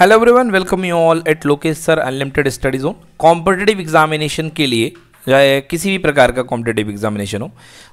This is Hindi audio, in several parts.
Hello everyone welcome you all at Lokesh sir unlimited study zone competitive examination के लिए किसी भी प्रकार का कॉम्पिटेटिव एग्जामिनेशन हो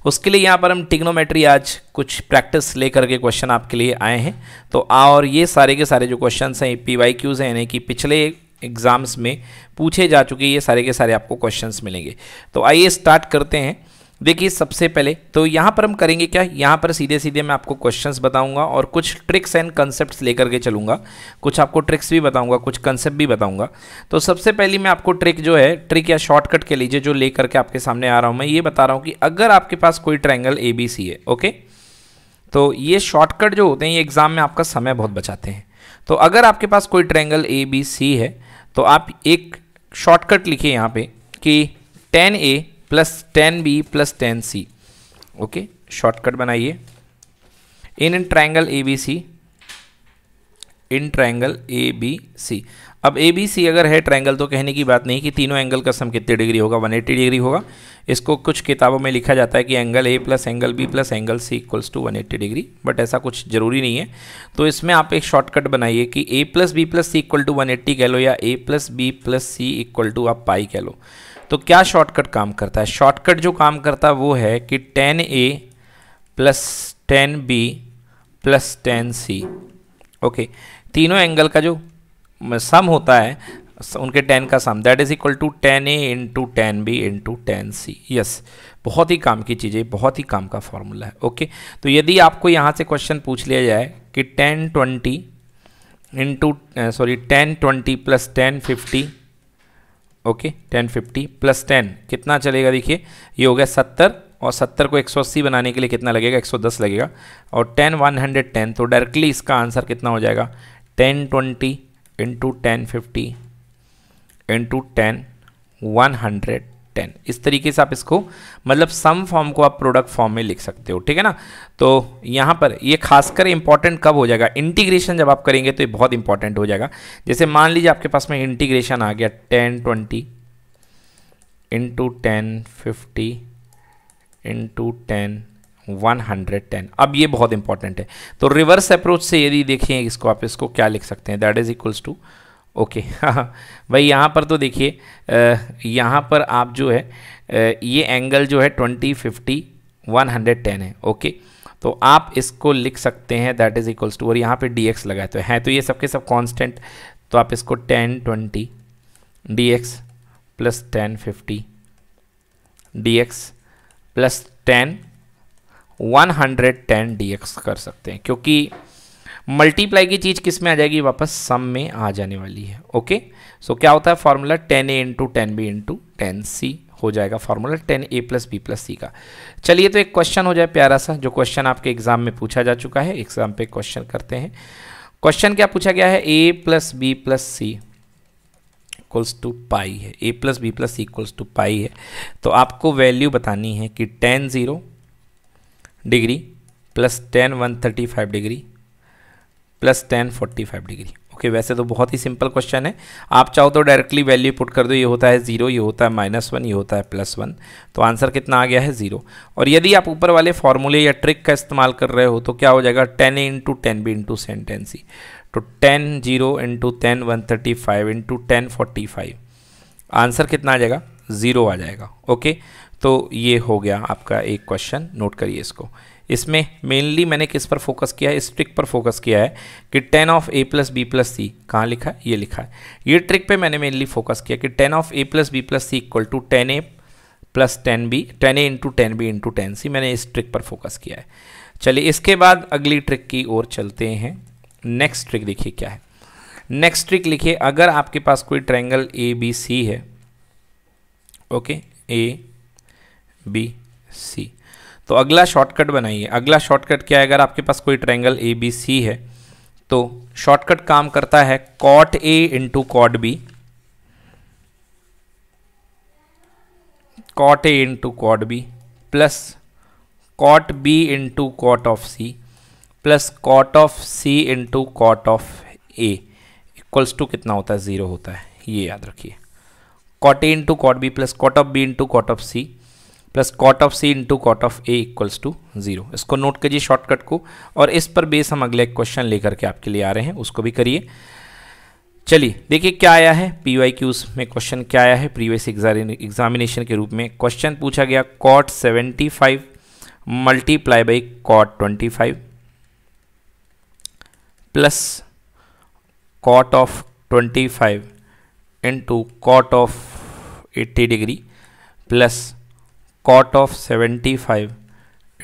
उसके लिए यहाँ पर हम टिग्नोमेट्री आज कुछ प्रैक्टिस लेकर के क्वेश्चन आपके लिए आए हैं तो और ये सारे के सारे जो क्वेश्चन हैं पी वाई क्यूज़ हैं यानी कि पिछले एग्ज़ाम्स में पूछे जा चुके ये सारे के सारे आपको क्वेश्चन मिलेंगे तो आइए स्टार्ट करते हैं देखिए सबसे पहले तो यहाँ पर हम करेंगे क्या यहाँ पर सीधे सीधे मैं आपको क्वेश्चंस बताऊंगा और कुछ ट्रिक्स एंड कंसेप्ट लेकर के चलूंगा कुछ आपको ट्रिक्स भी बताऊँगा कुछ कंसेप्ट भी बताऊँगा तो सबसे पहले मैं आपको ट्रिक जो है ट्रिक या शॉर्टकट के लीजिए जो लेकर के आपके सामने आ रहा हूँ मैं ये बता रहा हूँ कि अगर आपके पास कोई ट्रैंगल ए बी सी है ओके तो ये शॉर्टकट जो होते हैं ये एग्ज़ाम में आपका समय बहुत बचाते हैं तो अगर आपके पास कोई ट्रैंगल ए बी सी है तो आप एक शॉर्टकट लिखिए यहाँ पर कि tan A plus tan B plus tan C okay shortcut बनाइए in in triangle A B C in triangle A B C अब ए बी सी अगर है ट्राइंगल तो कहने की बात नहीं कि तीनों एंगल का सम कितने डिग्री होगा 180 डिग्री होगा इसको कुछ किताबों में लिखा जाता है कि angle A plus angle B plus angle C equals to 180 degree but ऐसा कुछ जरूरी नहीं है तो इसमें आप एक शॉर्टकट बनाइए कि A plus B plus C equal to one कह लो या A plus B plus C equal to आप पाई कह लो तो क्या शॉर्टकट काम करता है शॉर्टकट जो काम करता है वो है कि tan A plus tan B plus tan C okay तीनों एंगल का जो सम होता है उनके टेन का sum that is equal to tan A into tan B into tan C yes बहुत ही काम की चीज़ें बहुत ही काम का फॉर्मूला है ओके okay? तो यदि आपको यहाँ से क्वेश्चन पूछ लिया जाए कि tan twenty into sorry tan twenty plus tan fifty okay tan fifty plus tan कितना चलेगा देखिए ये हो गया सत्तर और सत्तर को एक सौ अस्सी बनाने के लिए कितना लगेगा एक सौ दस लगेगा और टेन वन हंड्रेड टेन तो डायरेक्टली इसका आंसर कितना हो जाएगा tan twenty into tan fifty into tan one hundred ten इस तरीके से आप इसको मतलब सम फॉर्म को आप प्रोडक्ट फॉर्म में लिख सकते हो ठीक है ना तो यहाँ पर ये खासकर इंपॉर्टेंट कब हो जाएगा इंटीग्रेशन जब आप करेंगे तो ये बहुत इंपॉर्टेंट हो जाएगा जैसे मान लीजिए आपके पास में इंटीग्रेशन आ गया tan twenty into tan fifty into tan one hundred ten अब ये बहुत इंपॉर्टेंट है तो रिवर्स अप्रोच से यदि देखें इसको आप इसको क्या लिख सकते हैं that is equals to okay हाँ, हाँ। भाई यहाँ पर तो देखिए यहाँ पर आप जो है ये एंगल जो है twenty fifty one hundred ten है ओके तो आप इसको लिख सकते हैं दैट इज़ इक्वल्स टू और यहाँ पे डी एक्स लगाए तो हैं तो ये सब के सब कांस्टेंट तो आप इसको tan twenty D X plus tan fifty D X plus tan one hundred ten D X कर सकते हैं क्योंकि मल्टीप्लाई की चीज़ किस में आ जाएगी वापस सम में आ जाने वाली है ओके सो क्या होता है formula tan A into tan B into tan C हो जाएगा formula tan A plus B plus C का चलिए तो एक क्वेश्चन हो जाए प्यारा सा जो क्वेश्चन आपके एग्जाम में पूछा जा चुका है एग्जाम पे क्वेश्चन करते हैं क्वेश्चन क्या पूछा गया है A plus B plus C equals to pi है A plus B plus C equals to pi है तो आपको वैल्यू बतानी है कि tan zero degree plus tan one thirty five degree plus tan forty five degree okay वैसे तो बहुत ही सिंपल क्वेश्चन है आप चाहो तो डायरेक्टली वैल्यू पुट कर दो ये होता है ज़ीरो ये होता है माइनस वन ये होता है प्लस वन तो आंसर कितना आ गया है ज़ीरो और यदि आप ऊपर वाले फॉर्मूले या ट्रिक का इस्तेमाल कर रहे हो तो क्या हो जाएगा tan A into tan B into सेन टेन सी तो tan zero into tan one thirty five into tan forty five answer कितना आ जाएगा ज़ीरो आ जाएगा ओके तो ये हो गया आपका एक क्वेश्चन नोट करिए इसको इसमें मेनली मैंने किस पर फोकस किया है इस ट्रिक पर फोकस किया है कि tan of A plus B plus C कहाँ लिखा है ये लिखा है ये ट्रिक पे मैंने मेनली फोकस किया कि tan of A plus B plus C equal to tan A plus tan B tan A into tan B into tan C मैंने इस ट्रिक पर फोकस किया है चलिए इसके बाद अगली ट्रिक की ओर चलते हैं नेक्स्ट ट्रिक देखिए क्या है नेक्स्ट ट्रिक लिखिए अगर आपके पास कोई ट्रायंगल ए बी सी है ओके ए बी सी तो अगला शॉर्टकट बनाइए अगला शॉर्टकट क्या है अगर आपके पास कोई ट्रायंगल ए बी सी है तो शॉर्टकट काम करता है cot A into cot B cot A into cot B plus cot B into cot of C plus cot of C into cot of A equals to कितना होता है ज़ीरो होता है ये याद रखिए cot A into cot B plus cot of B into cot of C plus cot of C into cot of A equals to zero इसको नोट कीजिए शॉर्टकट को और इस पर बेस हम अगले क्वेश्चन लेकर के आपके लिए आ रहे हैं उसको भी करिए चलिए देखिए क्या आया है पी वाई क्यूज में क्वेश्चन क्या आया है प्रीवियस एग्जामिनेशन के रूप में क्वेश्चन पूछा गया cot seventy five multiply by cot twenty five plus cot of twenty five into cot of eighty degree plus cot of 75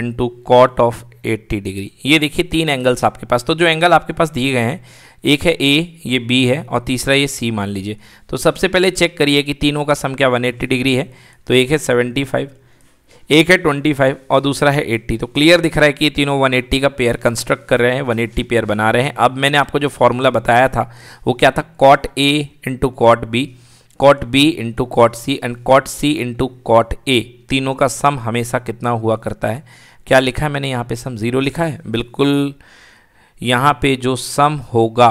into cot of 80 degree ये देखिए तीन एंगल्स आपके पास तो जो एंगल आपके पास दिए गए हैं एक है ए ये बी है और तीसरा ये सी मान लीजिए तो सबसे पहले चेक करिए कि तीनों का सम क्या 180 डिग्री है तो एक है 75 एक है 25 और दूसरा है 80 तो क्लियर दिख रहा है कि ये तीनों 180 का पेयर कंस्ट्रक्ट कर रहे हैं 180 पेयर बना रहे हैं अब मैंने आपको जो फॉर्मूला बताया था वो क्या था cot A into cot B cot B into cot C and cot C into cot A तीनों का सम हमेशा कितना हुआ करता है क्या लिखा है मैंने यहाँ पे सम ज़ीरो लिखा है बिल्कुल यहाँ पे जो सम होगा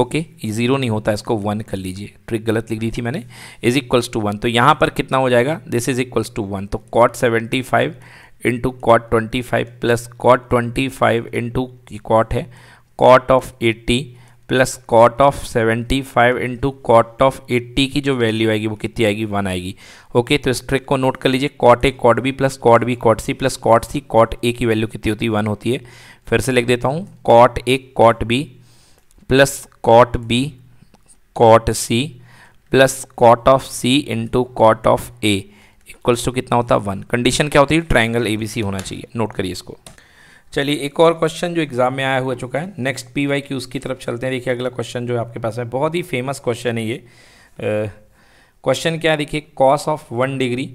ओके ये ज़ीरो नहीं होता इसको वन कर लीजिए ट्रिक गलत लिख दी थी मैंने इज इक्वल्स टू वन तो यहाँ पर कितना हो जाएगा this is equals to one तो cot seventy five into cot twenty five plus cot twenty five into cot है cot of eighty plus cot of 75 five into cot of 80 की जो वैल्यू आएगी वो कितनी आएगी वन आएगी ओके तो इस ट्रिक को नोट कर लीजिए cot A cot B plus cot B cot C plus cot C cot A की वैल्यू कितनी होती है वन होती है फिर से लिख देता हूँ cot A cot B plus cot B cot C plus cot of C into cot of A equals to कितना होता है वन कंडीशन क्या होती है ट्राइंगल ए बी सी होना चाहिए नोट करिए इसको चलिए एक और क्वेश्चन जो एग्जाम में आया हुआ चुका है नेक्स्ट पी वाई की उसकी तरफ चलते हैं देखिए अगला क्वेश्चन जो है आपके पास है बहुत ही फेमस क्वेश्चन है ये क्वेश्चन क्या है देखिए cos of one degree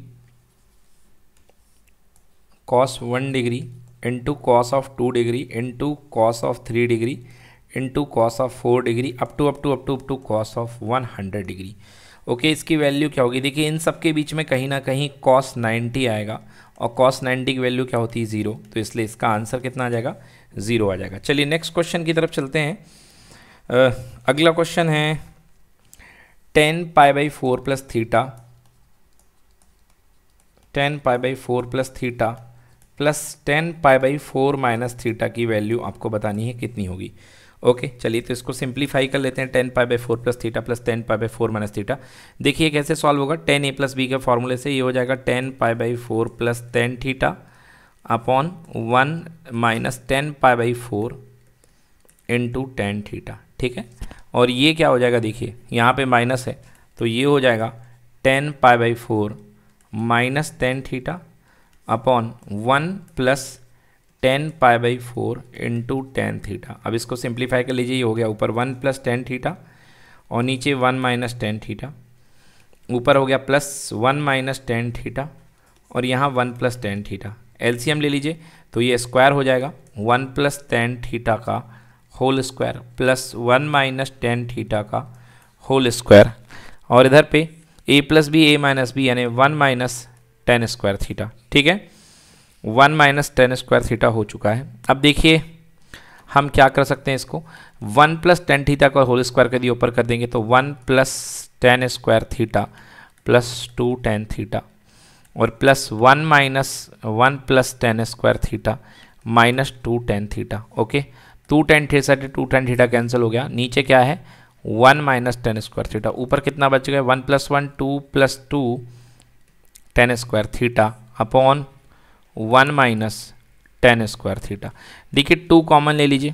cos one degree into cos of two degree into cos of three degree into cos of four degree up to up to up to up to cos of one hundred degree okay इसकी वैल्यू क्या होगी देखिए इन सब के बीच में कहीं ना कहीं कॉस नाइन्टी आएगा और कॉस 90 की वैल्यू क्या होती है ज़ीरो तो इसलिए इसका आंसर कितना आ जाएगा ज़ीरो आ जाएगा चलिए नेक्स्ट क्वेश्चन की तरफ चलते हैं आ, अगला क्वेश्चन है tan pi by four plus theta tan pi by four plus theta plus tan pi by four minus theta की वैल्यू आपको बतानी है कितनी होगी ओके चलिए तो इसको सिंप्लीफाई कर लेते हैं tan pi by four plus theta plus tan pi by four minus theta देखिए कैसे सॉल्व होगा टेन ए प्लस बी के फॉर्मूले से ये हो जाएगा tan pi by four plus tan theta upon one minus tan pi by four into tan theta ठीक है और ये क्या हो जाएगा देखिए यहाँ पे माइनस है तो ये हो जाएगा tan pi by four minus tan theta upon one plus tan pi by four into tan theta अब इसको सिंप्लीफाई कर लीजिए ये हो गया ऊपर वन प्लस टेन थीटा और नीचे वन माइनस टेन थीटा ऊपर हो गया plus one minus tan theta और यहाँ one plus tan theta LCM ले लीजिए तो ये स्क्वायर हो जाएगा वन प्लस टेन थीटा का whole square plus one minus tan theta का होल स्क्वायर और इधर पे A plus B A minus B यानी one minus tan square theta ठीक है one minus tan square theta हो चुका है अब देखिए हम क्या कर सकते हैं इसको वन प्लस टेन थीटा का होल स्क्वायर दिए ऊपर कर देंगे तो one plus tan square theta plus two tan theta और plus one minus one plus tan square theta minus two tan theta okay two tan theta से टू टेन थीटा कैंसिल हो गया नीचे क्या है one minus tan square theta ऊपर कितना बच गया one plus one two plus two tan square theta upon one minus tan square theta देखिए टू कॉमन ले लीजिए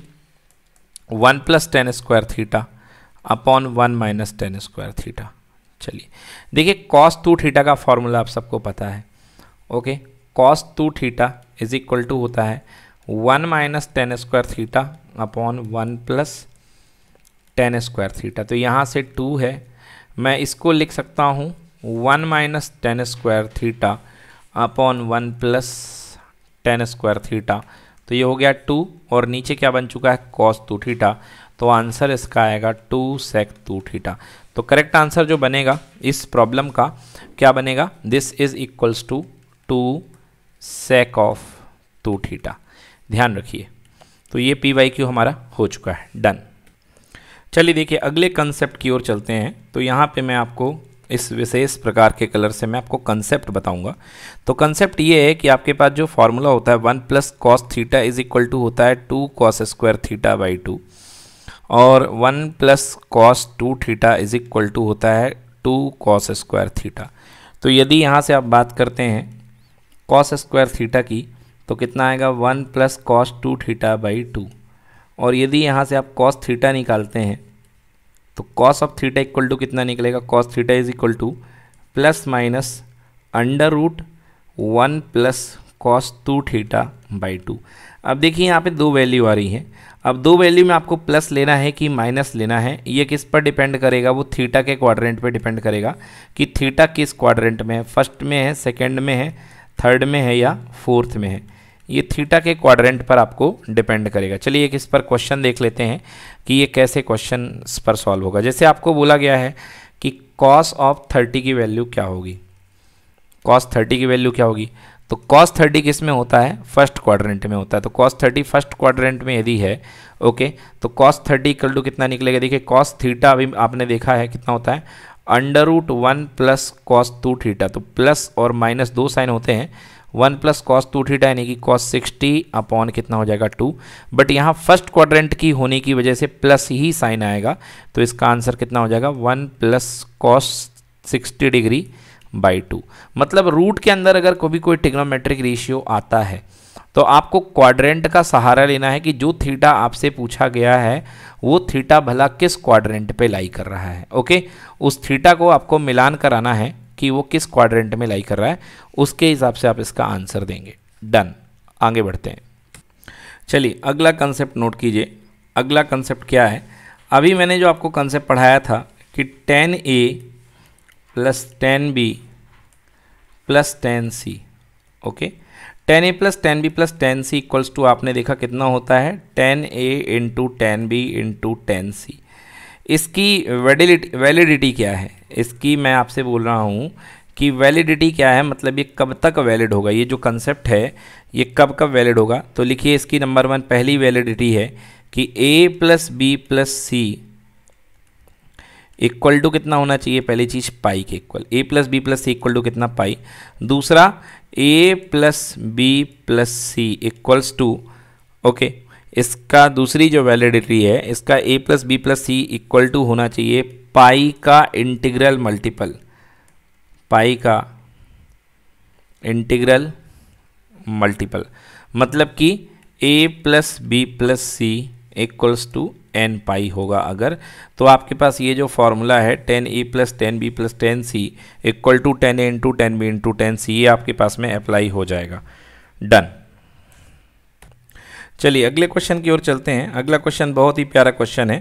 one plus tan square theta upon one minus tan square theta चलिए देखिए कॉस टू थीटा का फॉर्मूला आप सबको पता है okay cos two theta is equal to होता है one minus tan square theta upon one plus tan square theta तो यहाँ से टू है मैं इसको लिख सकता हूँ one minus tan square theta upon one plus tan square theta तो ये हो गया टू और नीचे क्या बन चुका है कॉस टू थीटा तो आंसर इसका आएगा टू सेक टू थीटा तो करेक्ट आंसर जो बनेगा इस प्रॉब्लम का क्या बनेगा this is equals to two sec of two theta ध्यान रखिए तो ये पी वाई क्यू हमारा हो चुका है डन चलिए देखिए अगले कंसेप्ट की ओर चलते हैं तो यहाँ पे मैं आपको इस विशेष प्रकार के कलर से मैं आपको कंसेप्ट बताऊंगा तो कंसेप्ट ये है कि आपके पास जो फार्मूला होता है one plus cos theta is equal to होता है two cos square theta by two और one plus cos two theta is equal to होता है टू कॉस स्क्वायर थीटा तो यदि यहाँ से आप बात करते हैं कॉस स्क्वायर थीटा की तो कितना आएगा one plus cos two theta by two और यदि यहाँ से आप कॉस थीटा निकालते हैं तो cos of theta equal to कितना निकलेगा cos theta is equal to plus minus under root one plus cos two theta by two अब देखिए यहाँ पे दो वैल्यू आ रही है अब दो वैल्यू में आपको प्लस लेना है कि माइनस लेना है ये किस पर डिपेंड करेगा वो थीटा के क्वाड्रेंट पे डिपेंड करेगा कि थीटा किस क्वाड्रेंट में है फर्स्ट में है सेकेंड में है थर्ड में है या फोर्थ में है ये थीटा के क्वाड्रेंट पर आपको डिपेंड करेगा चलिए एक इस पर क्वेश्चन देख लेते हैं कि ये कैसे क्वेश्चन पर सॉल्व होगा जैसे आपको बोला गया है कि कॉस ऑफ थर्टी की वैल्यू क्या होगी कॉस थर्टी की वैल्यू क्या होगी तो कॉस थर्टी किस में होता है फर्स्ट क्वाड्रेंट में होता है तो कॉस थर्टी फर्स्ट क्वाड्रेंट में यदि है ओके तो कॉस थर्टी इक्वल टू कितना निकलेगा देखिए कॉस थीटा अभी आपने देखा है कितना होता है under root one plus cos two theta तो प्लस और माइनस दो साइन होते हैं one plus cos two theta यानी कि कॉस सिक्सटी अपॉन कितना हो जाएगा टू बट यहाँ फर्स्ट क्वाड्रेंट की होने की वजह से प्लस ही साइन आएगा तो इसका आंसर कितना हो जाएगा one plus cos sixty degree by two मतलब रूट के अंदर अगर कभी कोई टिग्नोमेट्रिक रेशियो आता है तो आपको क्वाड्रेंट का सहारा लेना है कि जो थीटा आपसे पूछा गया है वो थीटा भला किस क्वाड्रेंट पे लाई कर रहा है ओके उस थीटा को आपको मिलान कराना है कि वो किस क्वाड्रेंट में लाई कर रहा है उसके हिसाब से आप इसका आंसर देंगे डन आगे बढ़ते हैं चलिए अगला कंसेप्ट नोट कीजिए अगला कंसेप्ट क्या है अभी मैंने जो आपको कंसेप्ट पढ़ाया था कि tan A plus tan B plus tan C okay tan A plus tan B plus tan C equals to आपने देखा कितना होता है tan A into tan B into tan C इसकी वैलिडिटी क्या है इसकी मैं आपसे बोल रहा हूँ कि वैलिडिटी क्या है मतलब ये कब तक वैलिड होगा ये जो कंसेप्ट है ये कब कब वैलिड होगा तो लिखिए इसकी नंबर वन पहली वैलिडिटी है कि A plus B plus C equal to कितना होना चाहिए पहली चीज़ पाई के equal A plus B plus C equal to कितना पाई दूसरा A plus B plus C equals to okay इसका दूसरी जो वैलिडिटी है इसका A plus B plus C equal to होना चाहिए पाई का इंटीग्रल मल्टीपल पाई का इंटीग्रल मल्टीपल मतलब कि A plus B plus C equals to N pi होगा अगर तो आपके पास ये जो फॉर्मूला है tan A plus tan B plus tan C equal to tan A into tan B into tan C ये आपके पास में अप्लाई हो जाएगा डन चलिए अगले क्वेश्चन की ओर चलते हैं अगला क्वेश्चन बहुत ही प्यारा क्वेश्चन है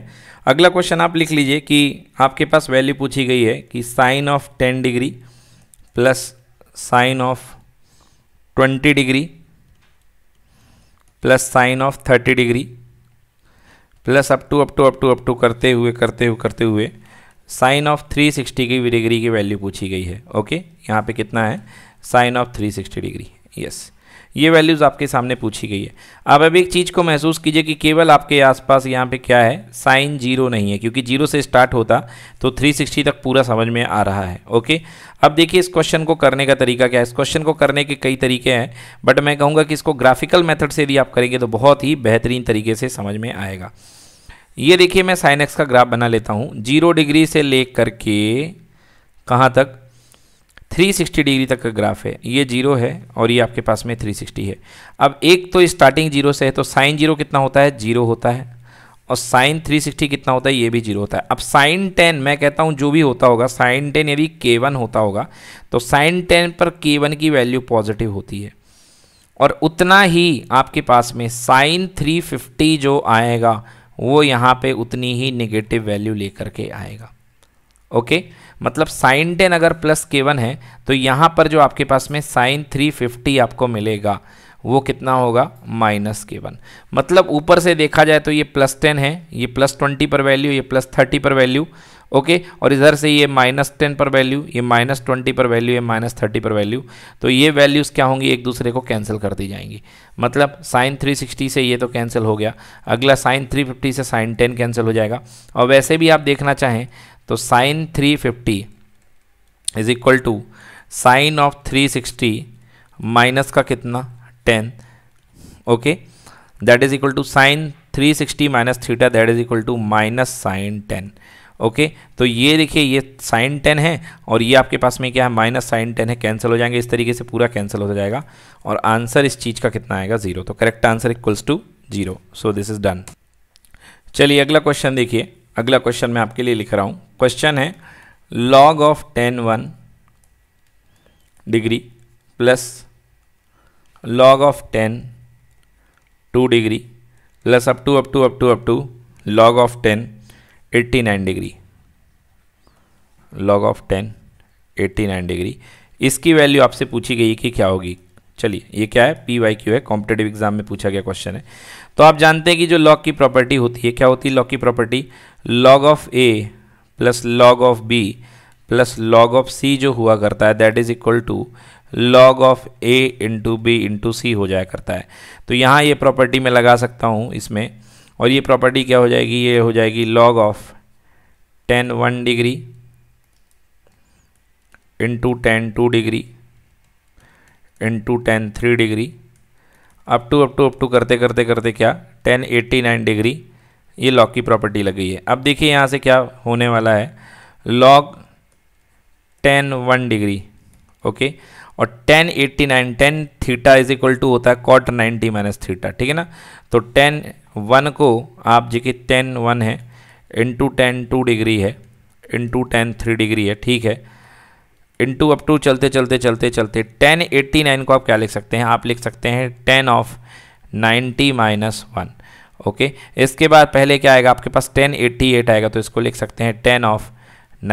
अगला क्वेश्चन आप लिख लीजिए कि आपके पास वैल्यू पूछी गई है कि sine of ten degree plus sine of twenty degree plus sine of thirty degree plus up to up to up to up to करते हुए करते हुए करते हुए साइन ऑफ थ्री सिक्सटी की डिग्री की वैल्यू पूछी गई है ओके यहाँ पे कितना है sine of three sixty degree yes ये वैल्यूज़ आपके सामने पूछी गई है अब अभी एक चीज़ को महसूस कीजिए कि केवल आपके आसपास यहाँ पे क्या है साइन जीरो नहीं है क्योंकि जीरो से स्टार्ट होता तो 360 तक पूरा समझ में आ रहा है ओके अब देखिए इस क्वेश्चन को करने का तरीका क्या है इस क्वेश्चन को करने के कई तरीके हैं बट मैं कहूँगा कि इसको ग्राफिकल मेथड से यदि आप करेंगे तो बहुत ही बेहतरीन तरीके से समझ में आएगा ये देखिए मैं साइन एक्स का ग्राफ बना लेता हूँ जीरो डिग्री से ले करके कहाँ तक 360 डिग्री तक का ग्राफ है ये जीरो है और ये आपके पास में 360 है अब एक तो स्टार्टिंग जीरो से है तो साइन जीरो कितना होता है जीरो होता है और साइन 360 कितना होता है ये भी जीरो होता है अब साइन 10 मैं कहता हूँ जो भी होता होगा साइन 10 यदि के वन होता होगा तो साइन 10 पर के वन की वैल्यू पॉजिटिव होती है और उतना ही आपके पास में साइन 350 जो आएगा वो यहाँ पे उतनी ही नेगेटिव वैल्यू लेकर के आएगा ओके मतलब साइन टेन अगर प्लस के वन है तो यहाँ पर जो आपके पास में साइन थ्री फिफ्टी आपको मिलेगा वो कितना होगा माइनस के वन मतलब ऊपर से देखा जाए तो ये प्लस टेन है ये प्लस ट्वेंटी पर वैल्यू ये प्लस थर्टी पर वैल्यू ओके और इधर से ये माइनस टेन पर वैल्यू ये माइनस ट्वेंटी पर वैल्यू ये माइनस थर्टी पर वैल्यू तो ये वैल्यूज़ क्या होंगी एक दूसरे को कैंसिल कर दी जाएंगी मतलब साइन थ्री सिक्सटी से ये तो कैंसिल हो गया अगला साइन थ्री फिफ्टी से साइन टेन कैंसिल हो जाएगा और वैसे भी आप देखना चाहें तो sine three fifty is equal to sine of three sixty minus का कितना ten okay that is equal to sine three sixty minus theta that is equal to minus sine ten okay तो ये देखिए ये साइन टेन है और ये आपके पास में क्या है माइनस साइन टेन है कैंसिल हो जाएंगे इस तरीके से पूरा कैंसिल हो जाएगा और आंसर इस चीज़ का कितना आएगा जीरो तो correct answer equals to zero so this is done चलिए अगला क्वेश्चन देखिए अगला क्वेश्चन मैं आपके लिए लिख रहा हूँ क्वेश्चन है log of tan one degree plus log of tan two degree plus up to up to up to up to log of tan eighty nine degree log of tan eighty nine degree इसकी वैल्यू आपसे पूछी गई कि क्या होगी चलिए ये क्या है पी वाई क्यू है कॉम्पिटेटिव एग्जाम में पूछा गया क्वेश्चन है तो आप जानते हैं कि जो लॉग की प्रॉपर्टी होती है क्या होती है लॉग की property log of A plus log of B plus log of C जो हुआ करता है that is equal to log of A into B into C हो जाया करता है तो यहाँ ये प्रॉपर्टी मैं लगा सकता हूँ इसमें और ये प्रॉपर्टी क्या हो जाएगी ये हो जाएगी log of tan one degree into tan two degree into tan three degree up to up to up to करते करते करते क्या टेन एट्टी नाइन डिग्री ये लॉग की प्रॉपर्टी लग गई है अब देखिए यहाँ से क्या होने वाला है log tan one degree okay और tan eighty nine tan theta is equal to होता है कॉट नाइन्टी माइनस थीटा ठीक है ना तो टेन वन को आप देखिए टेन वन है इंटू टेन टू डिग्री है इंटू टेन थ्री डिग्री है ठीक है इंटू अप टू चलते चलते चलते चलते टेन एट्टी नाइन को आप क्या लिख सकते हैं आप लिख सकते हैं tan of ninety minus one okay इसके बाद पहले क्या आएगा आपके पास टेन एट्टी एट आएगा तो इसको लिख सकते हैं tan of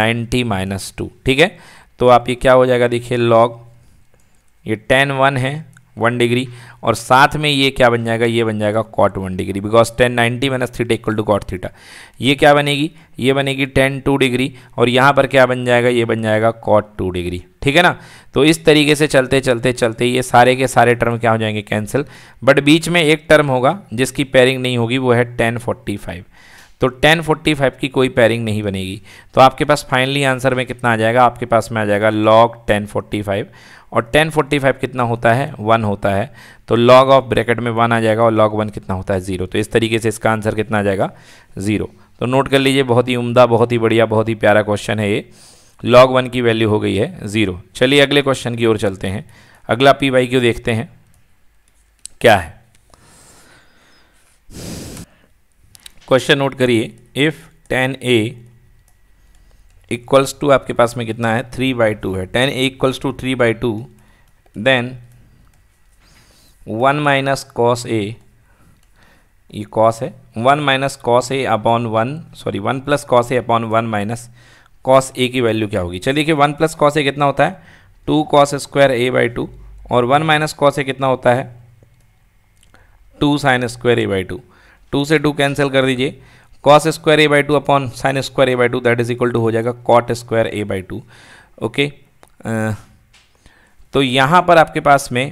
ninety minus two ठीक है तो आप ये क्या हो जाएगा देखिए लॉग ये टेन वन है वन डिग्री और साथ में ये क्या बन जाएगा ये बन जाएगा cot one degree because tan ninety minus theta equal to cot theta ये क्या बनेगी ये बनेगी टेन टू डिग्री और यहाँ पर क्या बन जाएगा ये बन जाएगा कॉट टू डिग्री ठीक है ना तो इस तरीके से चलते चलते चलते ये सारे के सारे टर्म क्या हो जाएंगे कैंसिल बट बीच में एक टर्म होगा जिसकी पेयरिंग नहीं होगी वो है टेन फोर्टी फाइव तो 1045 की कोई पैरिंग नहीं बनेगी तो आपके पास फाइनली आंसर में कितना आ जाएगा आपके पास में आ जाएगा लॉग 1045 और 1045 कितना होता है वन होता है तो लॉग ऑफ ब्रैकेट में वन आ जाएगा और लॉग वन कितना होता है ज़ीरो तो इस तरीके से इसका आंसर कितना आ जाएगा ज़ीरो तो नोट कर लीजिए बहुत ही उम्दा बहुत ही बढ़िया बहुत ही प्यारा क्वेश्चन है ये लॉग वन की वैल्यू हो गई है ज़ीरो चलिए अगले क्वेश्चन की ओर चलते हैं अगला पी वाई क्यू देखते हैं क्या है क्वेश्चन नोट करिए if tan A equals to आपके पास में कितना है थ्री बाई टू है tan A equals to three by two then one minus cos A ये कॉस है one minus cos A upon one sorry one plus cos A upon one minus cos A की वैल्यू क्या होगी चलिए कि वन प्लस कॉस ए कितना होता है two cos square A by two और वन माइनस कॉस ए कितना होता है two sine square A by two two से टू कैंसिल कर दीजिए cos square A by two upon sine square A by two that is equal to हो जाएगा cot square A by two okay तो यहाँ पर आपके पास में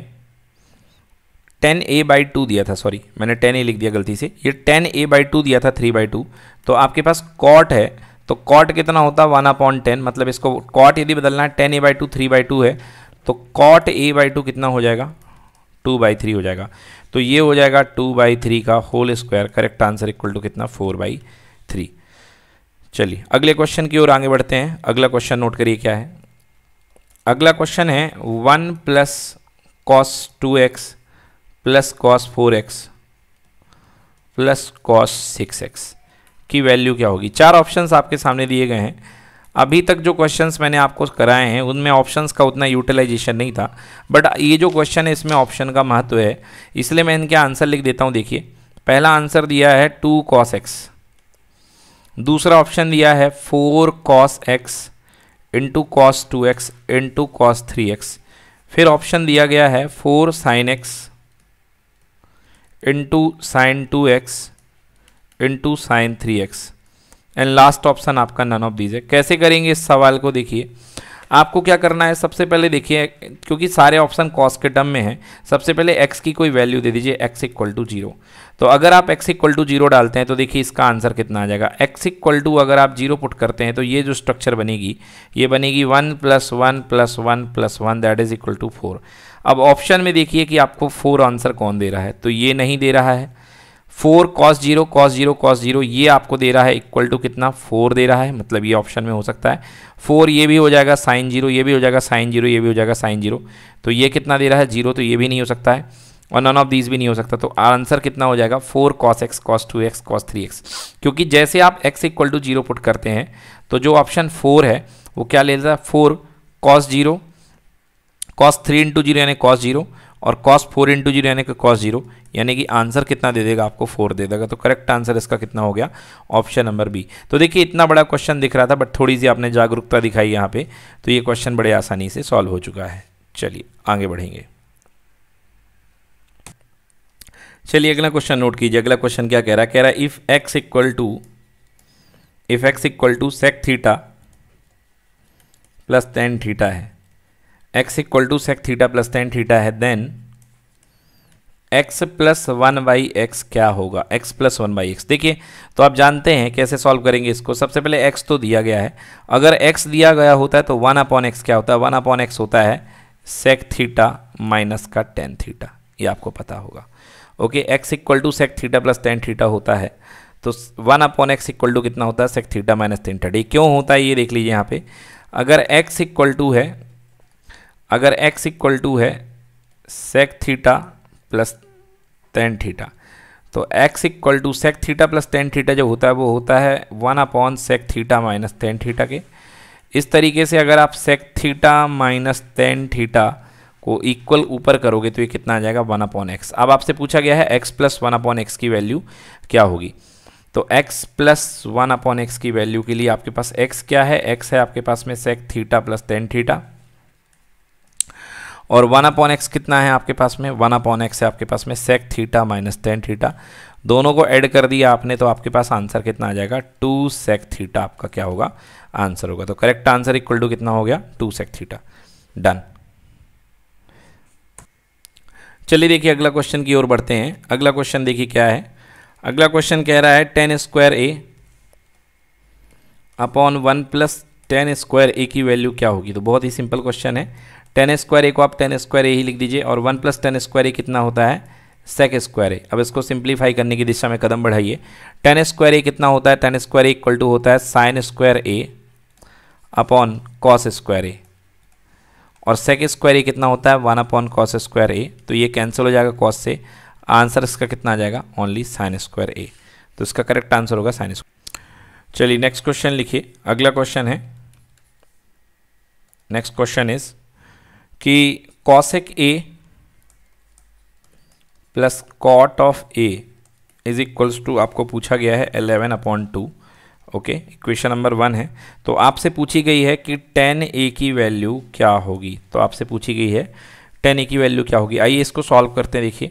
टेन ए बाई टू दिया था सॉरी मैंने टेन ए लिख दिया गलती से ये टेन ए बाई टू दिया था थ्री बाई टू तो आपके पास कॉट है तो कॉट कितना होता वन अपॉन टेन मतलब इसको कॉट यदि बदलना है tan A by two three by two है तो कॉट ए बाई टू कितना हो जाएगा टू बाई थ्री हो जाएगा तो ये हो जाएगा टू बाई थ्री का whole square correct answer equal to कितना फोर बाई थ्री चलिए अगले क्वेश्चन की ओर आगे बढ़ते हैं अगला क्वेश्चन नोट करिए क्या है अगला क्वेश्चन है one plus cos two X plus cos four X plus cos six X की वैल्यू क्या होगी चार ऑप्शंस आपके सामने दिए गए हैं अभी तक जो क्वेश्चंस मैंने आपको कराए हैं उनमें ऑप्शंस का उतना यूटिलाइजेशन नहीं था बट ये जो क्वेश्चन है इसमें ऑप्शन का महत्व है इसलिए मैं इनके आंसर लिख देता हूँ देखिए पहला आंसर दिया है टू कॉस एक्स दूसरा ऑप्शन दिया है four cos X into cos two X into cos three X फिर ऑप्शन दिया गया है four sine x into sine two X into sine three X and last option आपका नन ऑफ दीज है कैसे करेंगे इस सवाल को देखिए आपको क्या करना है सबसे पहले देखिए क्योंकि सारे ऑप्शन कॉस्ट के टर्म में हैं सबसे पहले एक्स की कोई वैल्यू दे दीजिए एक्स इक्वल टू जीरो तो अगर आप एक्स इक्वल टू जीरो डालते हैं तो देखिए इसका आंसर कितना आ जाएगा एक्स इक्वल टू अगर आप जीरो पुट करते हैं तो ये जो स्ट्रक्चर बनेगी ये बनेगी one plus one plus one plus one that is equal to four अब ऑप्शन में देखिए कि आपको फोर आंसर कौन दे रहा है तो ये नहीं दे रहा है four cos zero cos zero cos zero ये आपको दे रहा है इक्वल टू कितना फोर दे रहा है मतलब ये ऑप्शन में हो सकता है फोर ये भी हो जाएगा साइन जीरो ये भी हो जाएगा साइन जीरो ये भी हो जाएगा साइन जीरो तो ये कितना दे रहा है जीरो तो ये भी नहीं हो सकता है और नन ऑफ दीज भी नहीं हो सकता तो आंसर कितना हो जाएगा four cos X cos two X cos three X क्योंकि जैसे आप X equal to zero put करते हैं तो जो ऑप्शन फोर है वो क्या ले रहा है four cos zero cos three into zero यानी कॉस जीरो और कॉस फोर इंटू जीरो यानी कि कॉस जीरो यानी कि आंसर कितना दे देगा आपको फोर दे देगा तो करेक्ट आंसर इसका कितना हो गया ऑप्शन नंबर बी तो देखिए इतना बड़ा क्वेश्चन दिख रहा था बट थोड़ी सी आपने जागरूकता दिखाई यहाँ पे तो ये क्वेश्चन बड़े आसानी से सॉल्व हो चुका है चलिए आगे बढ़ेंगे चलिए अगला क्वेश्चन नोट कीजिए अगला क्वेश्चन क्या कह रहा है कह रहा है if X equal to if X equal to sec theta plus tan theta है x equal to sec theta plus tan theta है then X plus one by X क्या होगा X plus one by X देखिए तो आप जानते हैं कैसे सॉल्व करेंगे इसको सबसे पहले एक्स तो दिया गया है अगर एक्स दिया गया होता है तो वन अपॉन एक्स क्या होता है वन अपॉन एक्स होता है सेक थीटा माइनस का टेन थीटा ये आपको पता होगा okay X equal to sec theta plus tan theta होता है तो one upon X equal to कितना होता है sec theta minus tan theta ये क्यों होता है ये देख लीजिए यहाँ पे अगर एक्स इक्वल टू है अगर x इक्वल टू है sec theta plus tan theta तो x equal to sec theta plus tan theta जो होता है वो होता है one upon sec theta minus tan theta के इस तरीके से अगर आप sec theta minus tan theta को इक्वल ऊपर करोगे तो ये कितना आ जाएगा वन अपॉन एक्स अब आपसे पूछा गया है x plus one upon x की वैल्यू क्या होगी तो x plus one upon x की वैल्यू के लिए आपके पास एक्स क्या है एक्स है आपके पास में sec theta plus tan theta और वन अपॉन एक्स कितना है आपके पास में वन अपॉन एक्स है आपके पास में sec theta minus tan theta दोनों को ऐड कर दिया आपने तो आपके पास आंसर कितना आ जाएगा टू सेक थीटा आपका क्या होगा आंसर होगा तो करेक्ट आंसर इक्वल टू कितना हो गया टू सेक थीटा डन चलिए देखिए अगला क्वेश्चन की ओर बढ़ते हैं अगला क्वेश्चन देखिए क्या है अगला क्वेश्चन कह रहा है tan square A upon one plus tan square A की वैल्यू क्या होगी तो बहुत ही सिंपल क्वेश्चन है टेन स्क्वायर ए को आप टेन स्क्वायर ए ही लिख दीजिए और one plus tan square A कितना होता है सेक स्क्वायर ए अब इसको सिंप्लीफाई करने की दिशा में कदम बढ़ाइए टेन स्क्वायर ए कितना होता है tan square A equal to होता है sine square A upon cos square A और सेक स्क्वायर ए कितना होता है one upon cos square A तो ये कैंसिल हो जाएगा कॉस से आंसर इसका कितना आ जाएगा ओनली साइन स्क्वायर ए तो इसका करेक्ट आंसर होगा साइन स्क्वायर चलिए नेक्स्ट क्वेश्चन लिखिए अगला क्वेश्चन है नेक्स्ट क्वेश्चन इज़ कि cosec A plus cot of A is equals to आपको पूछा गया है eleven upon two okay equation number one है तो आपसे पूछी गई है कि टेन ए की वैल्यू क्या होगी तो आपसे पूछी गई है टेन ए की वैल्यू क्या होगी आइए इसको सॉल्व करते हैं देखिए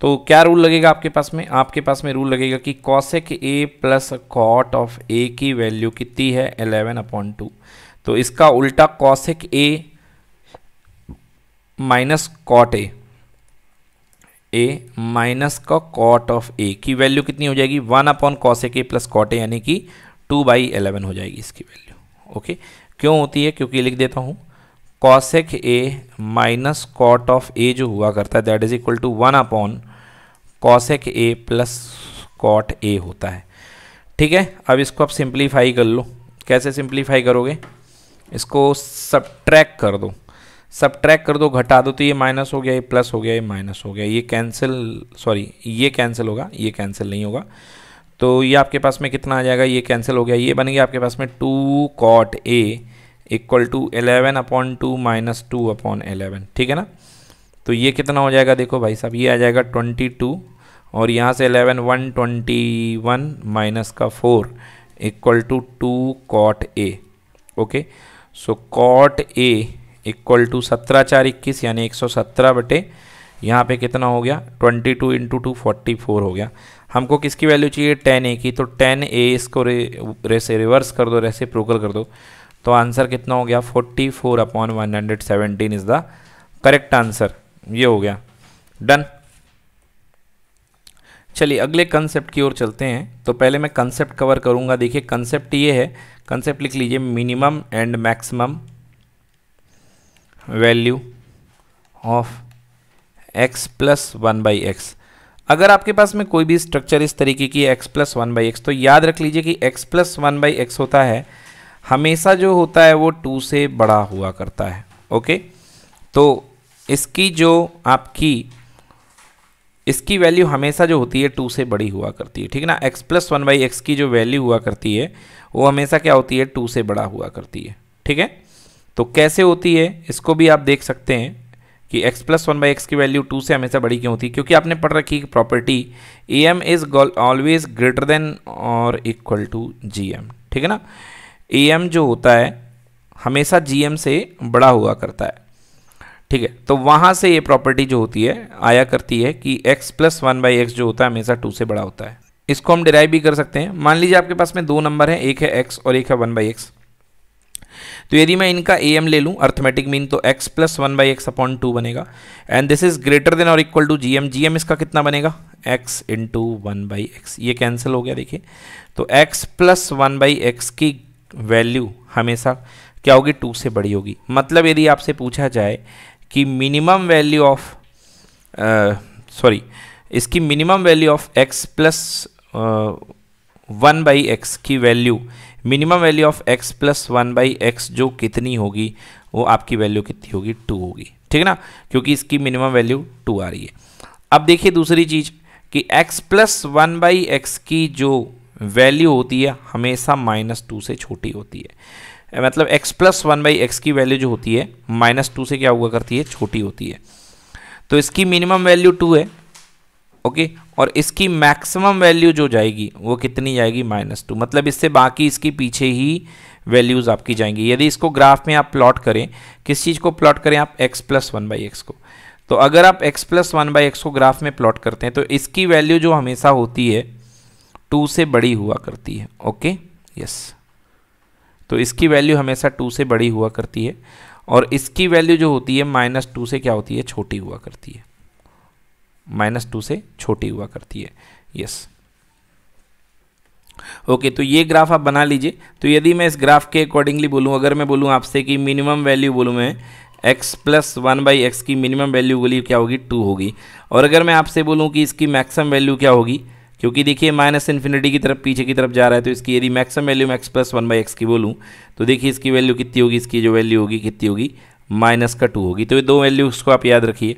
तो क्या रूल लगेगा आपके पास में आपके पास में रूल लगेगा कि cosec A plus cot of A की वैल्यू कितनी है एलेवन अपॉन टू तो इसका उल्टा cosec A minus cot A A minus का कॉट ऑफ ए की वैल्यू कितनी हो जाएगी वन अपॉन कॉस ए के प्लस कॉट ए यानी कि टू बाई एलेवन हो जाएगी इसकी वैल्यू ओके क्यों होती है क्योंकि लिख देता हूँ cosec A minus cot of A जो हुआ करता है that is equal to one upon cosec A plus cot A होता है ठीक है अब इसको आप सिंप्लीफाई कर लो कैसे सिंप्लीफाई करोगे इसको सब कर दो सब ट्रैक कर दो घटा दो तो ये माइनस हो गया ये प्लस हो गया ये माइनस हो गया ये कैंसिल सॉरी ये कैंसिल होगा ये कैंसिल नहीं होगा तो ये आपके पास में कितना आ जाएगा ये कैंसिल हो गया ये बन गया आपके पास में two cot A equal to eleven upon two minus two upon eleven ठीक है ना तो ये कितना हो जाएगा देखो भाई साहब ये आ जाएगा ट्वेंटी टू और यहाँ से eleven one twenty one minus का four equal to two cot A okay so cot A equal to सत्रह चार इक्कीस यानी एक सौ सत्रह बटे यहाँ पे कितना हो गया twenty two into two forty four हो गया हमको किसकी वैल्यू चाहिए टेन ए की तो टेन ए इसको रे, रे से रिवर्स कर दो रेसे प्रोकल कर दो तो आंसर कितना हो गया forty four upon one hundred seventeen is the correct answer ये हो गया डन चलिए अगले कंसेप्ट की ओर चलते हैं तो पहले मैं कंसेप्ट कवर करूंगा देखिए कंसेप्ट ये है कंसेप्ट लिख लीजिए minimum and maximum value of x plus one by X अगर आपके पास में कोई भी स्ट्रक्चर इस तरीके की X plus one by X तो याद रख लीजिए कि X plus one by X होता है हमेशा जो होता है वो टू से बड़ा हुआ करता है ओके तो इसकी जो आपकी इसकी वैल्यू हमेशा जो होती है टू से बड़ी हुआ करती है ठीक है ना X plus one by x की जो वैल्यू हुआ करती है वो हमेशा क्या होती है टू से बड़ा हुआ करती है ठीक है तो कैसे होती है इसको भी आप देख सकते हैं कि x plus one by x की वैल्यू टू से हमेशा बड़ी क्यों होती है क्योंकि आपने पढ़ रखी कि property A M is always greater than और इक्वल टू जी एम ठीक है ना ए एम जो होता है हमेशा जी एम से बड़ा हुआ करता है ठीक है तो वहाँ से ये प्रॉपर्टी जो होती है आया करती है कि x plus one by x जो होता है हमेशा टू से बड़ा होता है इसको हम डिराइव भी कर सकते हैं मान लीजिए आपके पास में दो नंबर हैं एक है x और एक है वन बाई एक्स तो यदि मैं इनका ए एम ले लूँ अर्थमेटिक मीन तो x plus one by x upon two बनेगा and this is greater than और equal to G M G M इसका कितना बनेगा x into one by x ये कैंसिल हो गया देखिए तो x plus one by x की वैल्यू हमेशा क्या होगी टू से बड़ी होगी मतलब यदि आपसे पूछा जाए कि मिनिमम वैल्यू ऑफ सॉरी इसकी minimum value of x plus one by x की value uh, minimum value of x plus one by x जो कितनी होगी वो आपकी वैल्यू कितनी होगी टू होगी ठीक है ना क्योंकि इसकी मिनिमम वैल्यू टू आ रही है अब देखिए दूसरी चीज़ कि x plus one by x की जो वैल्यू होती है हमेशा माइनस टू से छोटी होती है मतलब x plus one by x की वैल्यू जो होती है माइनस टू से क्या हुआ करती है छोटी होती है तो इसकी मिनिमम वैल्यू टू है ओके और इसकी मैक्सिमम वैल्यू जो जाएगी वो कितनी जाएगी माइनस टू मतलब इससे बाकी इसके पीछे ही वैल्यूज़ आपकी जाएंगी यदि इसको ग्राफ में आप प्लॉट करें किस चीज़ को प्लॉट करें आप x plus one by x को तो अगर आप x plus one by x को ग्राफ में प्लॉट करते हैं तो इसकी वैल्यू जो हमेशा होती है टू से बड़ी हुआ करती है ओके यस तो इसकी वैल्यू हमेशा टू से बड़ी हुआ करती है और इसकी वैल्यू जो होती है माइनस टू से क्या होती है छोटी हुआ करती है माइनस टू से छोटी हुआ करती है यस ओके तो ये ग्राफ आप बना लीजिए तो यदि मैं इस ग्राफ के अकॉर्डिंगली बोलूँ अगर मैं बोलूँ आपसे कि मिनिमम वैल्यू बोलूँ मैं x plus one by x की मिनिमम वैल्यू बोली क्या होगी टू होगी और अगर मैं आपसे बोलूँ कि इसकी मैक्सिमम वैल्यू क्या होगी क्योंकि देखिए माइनस इन्फिनिटी की तरफ पीछे की तरफ जा रहा है तो इसकी यदि मैक्सिमम वैल्यू मैं x plus one by x की बोलूँ तो देखिए इसकी वैल्यू कितनी होगी इसकी जो वैल्यू होगी कितनी होगी माइनस का टू होगी तो ये दो वैल्यू उसको आप याद रखिए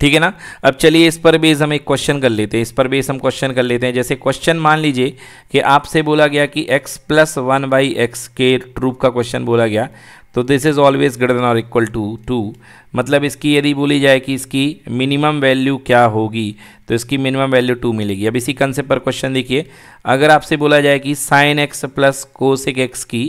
ठीक है ना अब चलिए इस पर बेस हम एक क्वेश्चन कर लेते हैं इस पर बेस हम क्वेश्चन कर लेते हैं जैसे क्वेश्चन मान लीजिए कि आपसे बोला गया कि x plus one by x के ट्रूप का क्वेश्चन बोला गया तो this is always greater than और इक्वल टू टू मतलब इसकी यदि बोली जाए कि इसकी मिनिमम वैल्यू क्या होगी तो इसकी मिनिमम वैल्यू टू मिलेगी अब इसी कंसेप्ट पर क्वेश्चन देखिए अगर आपसे बोला जाए कि sine x plus cosec x की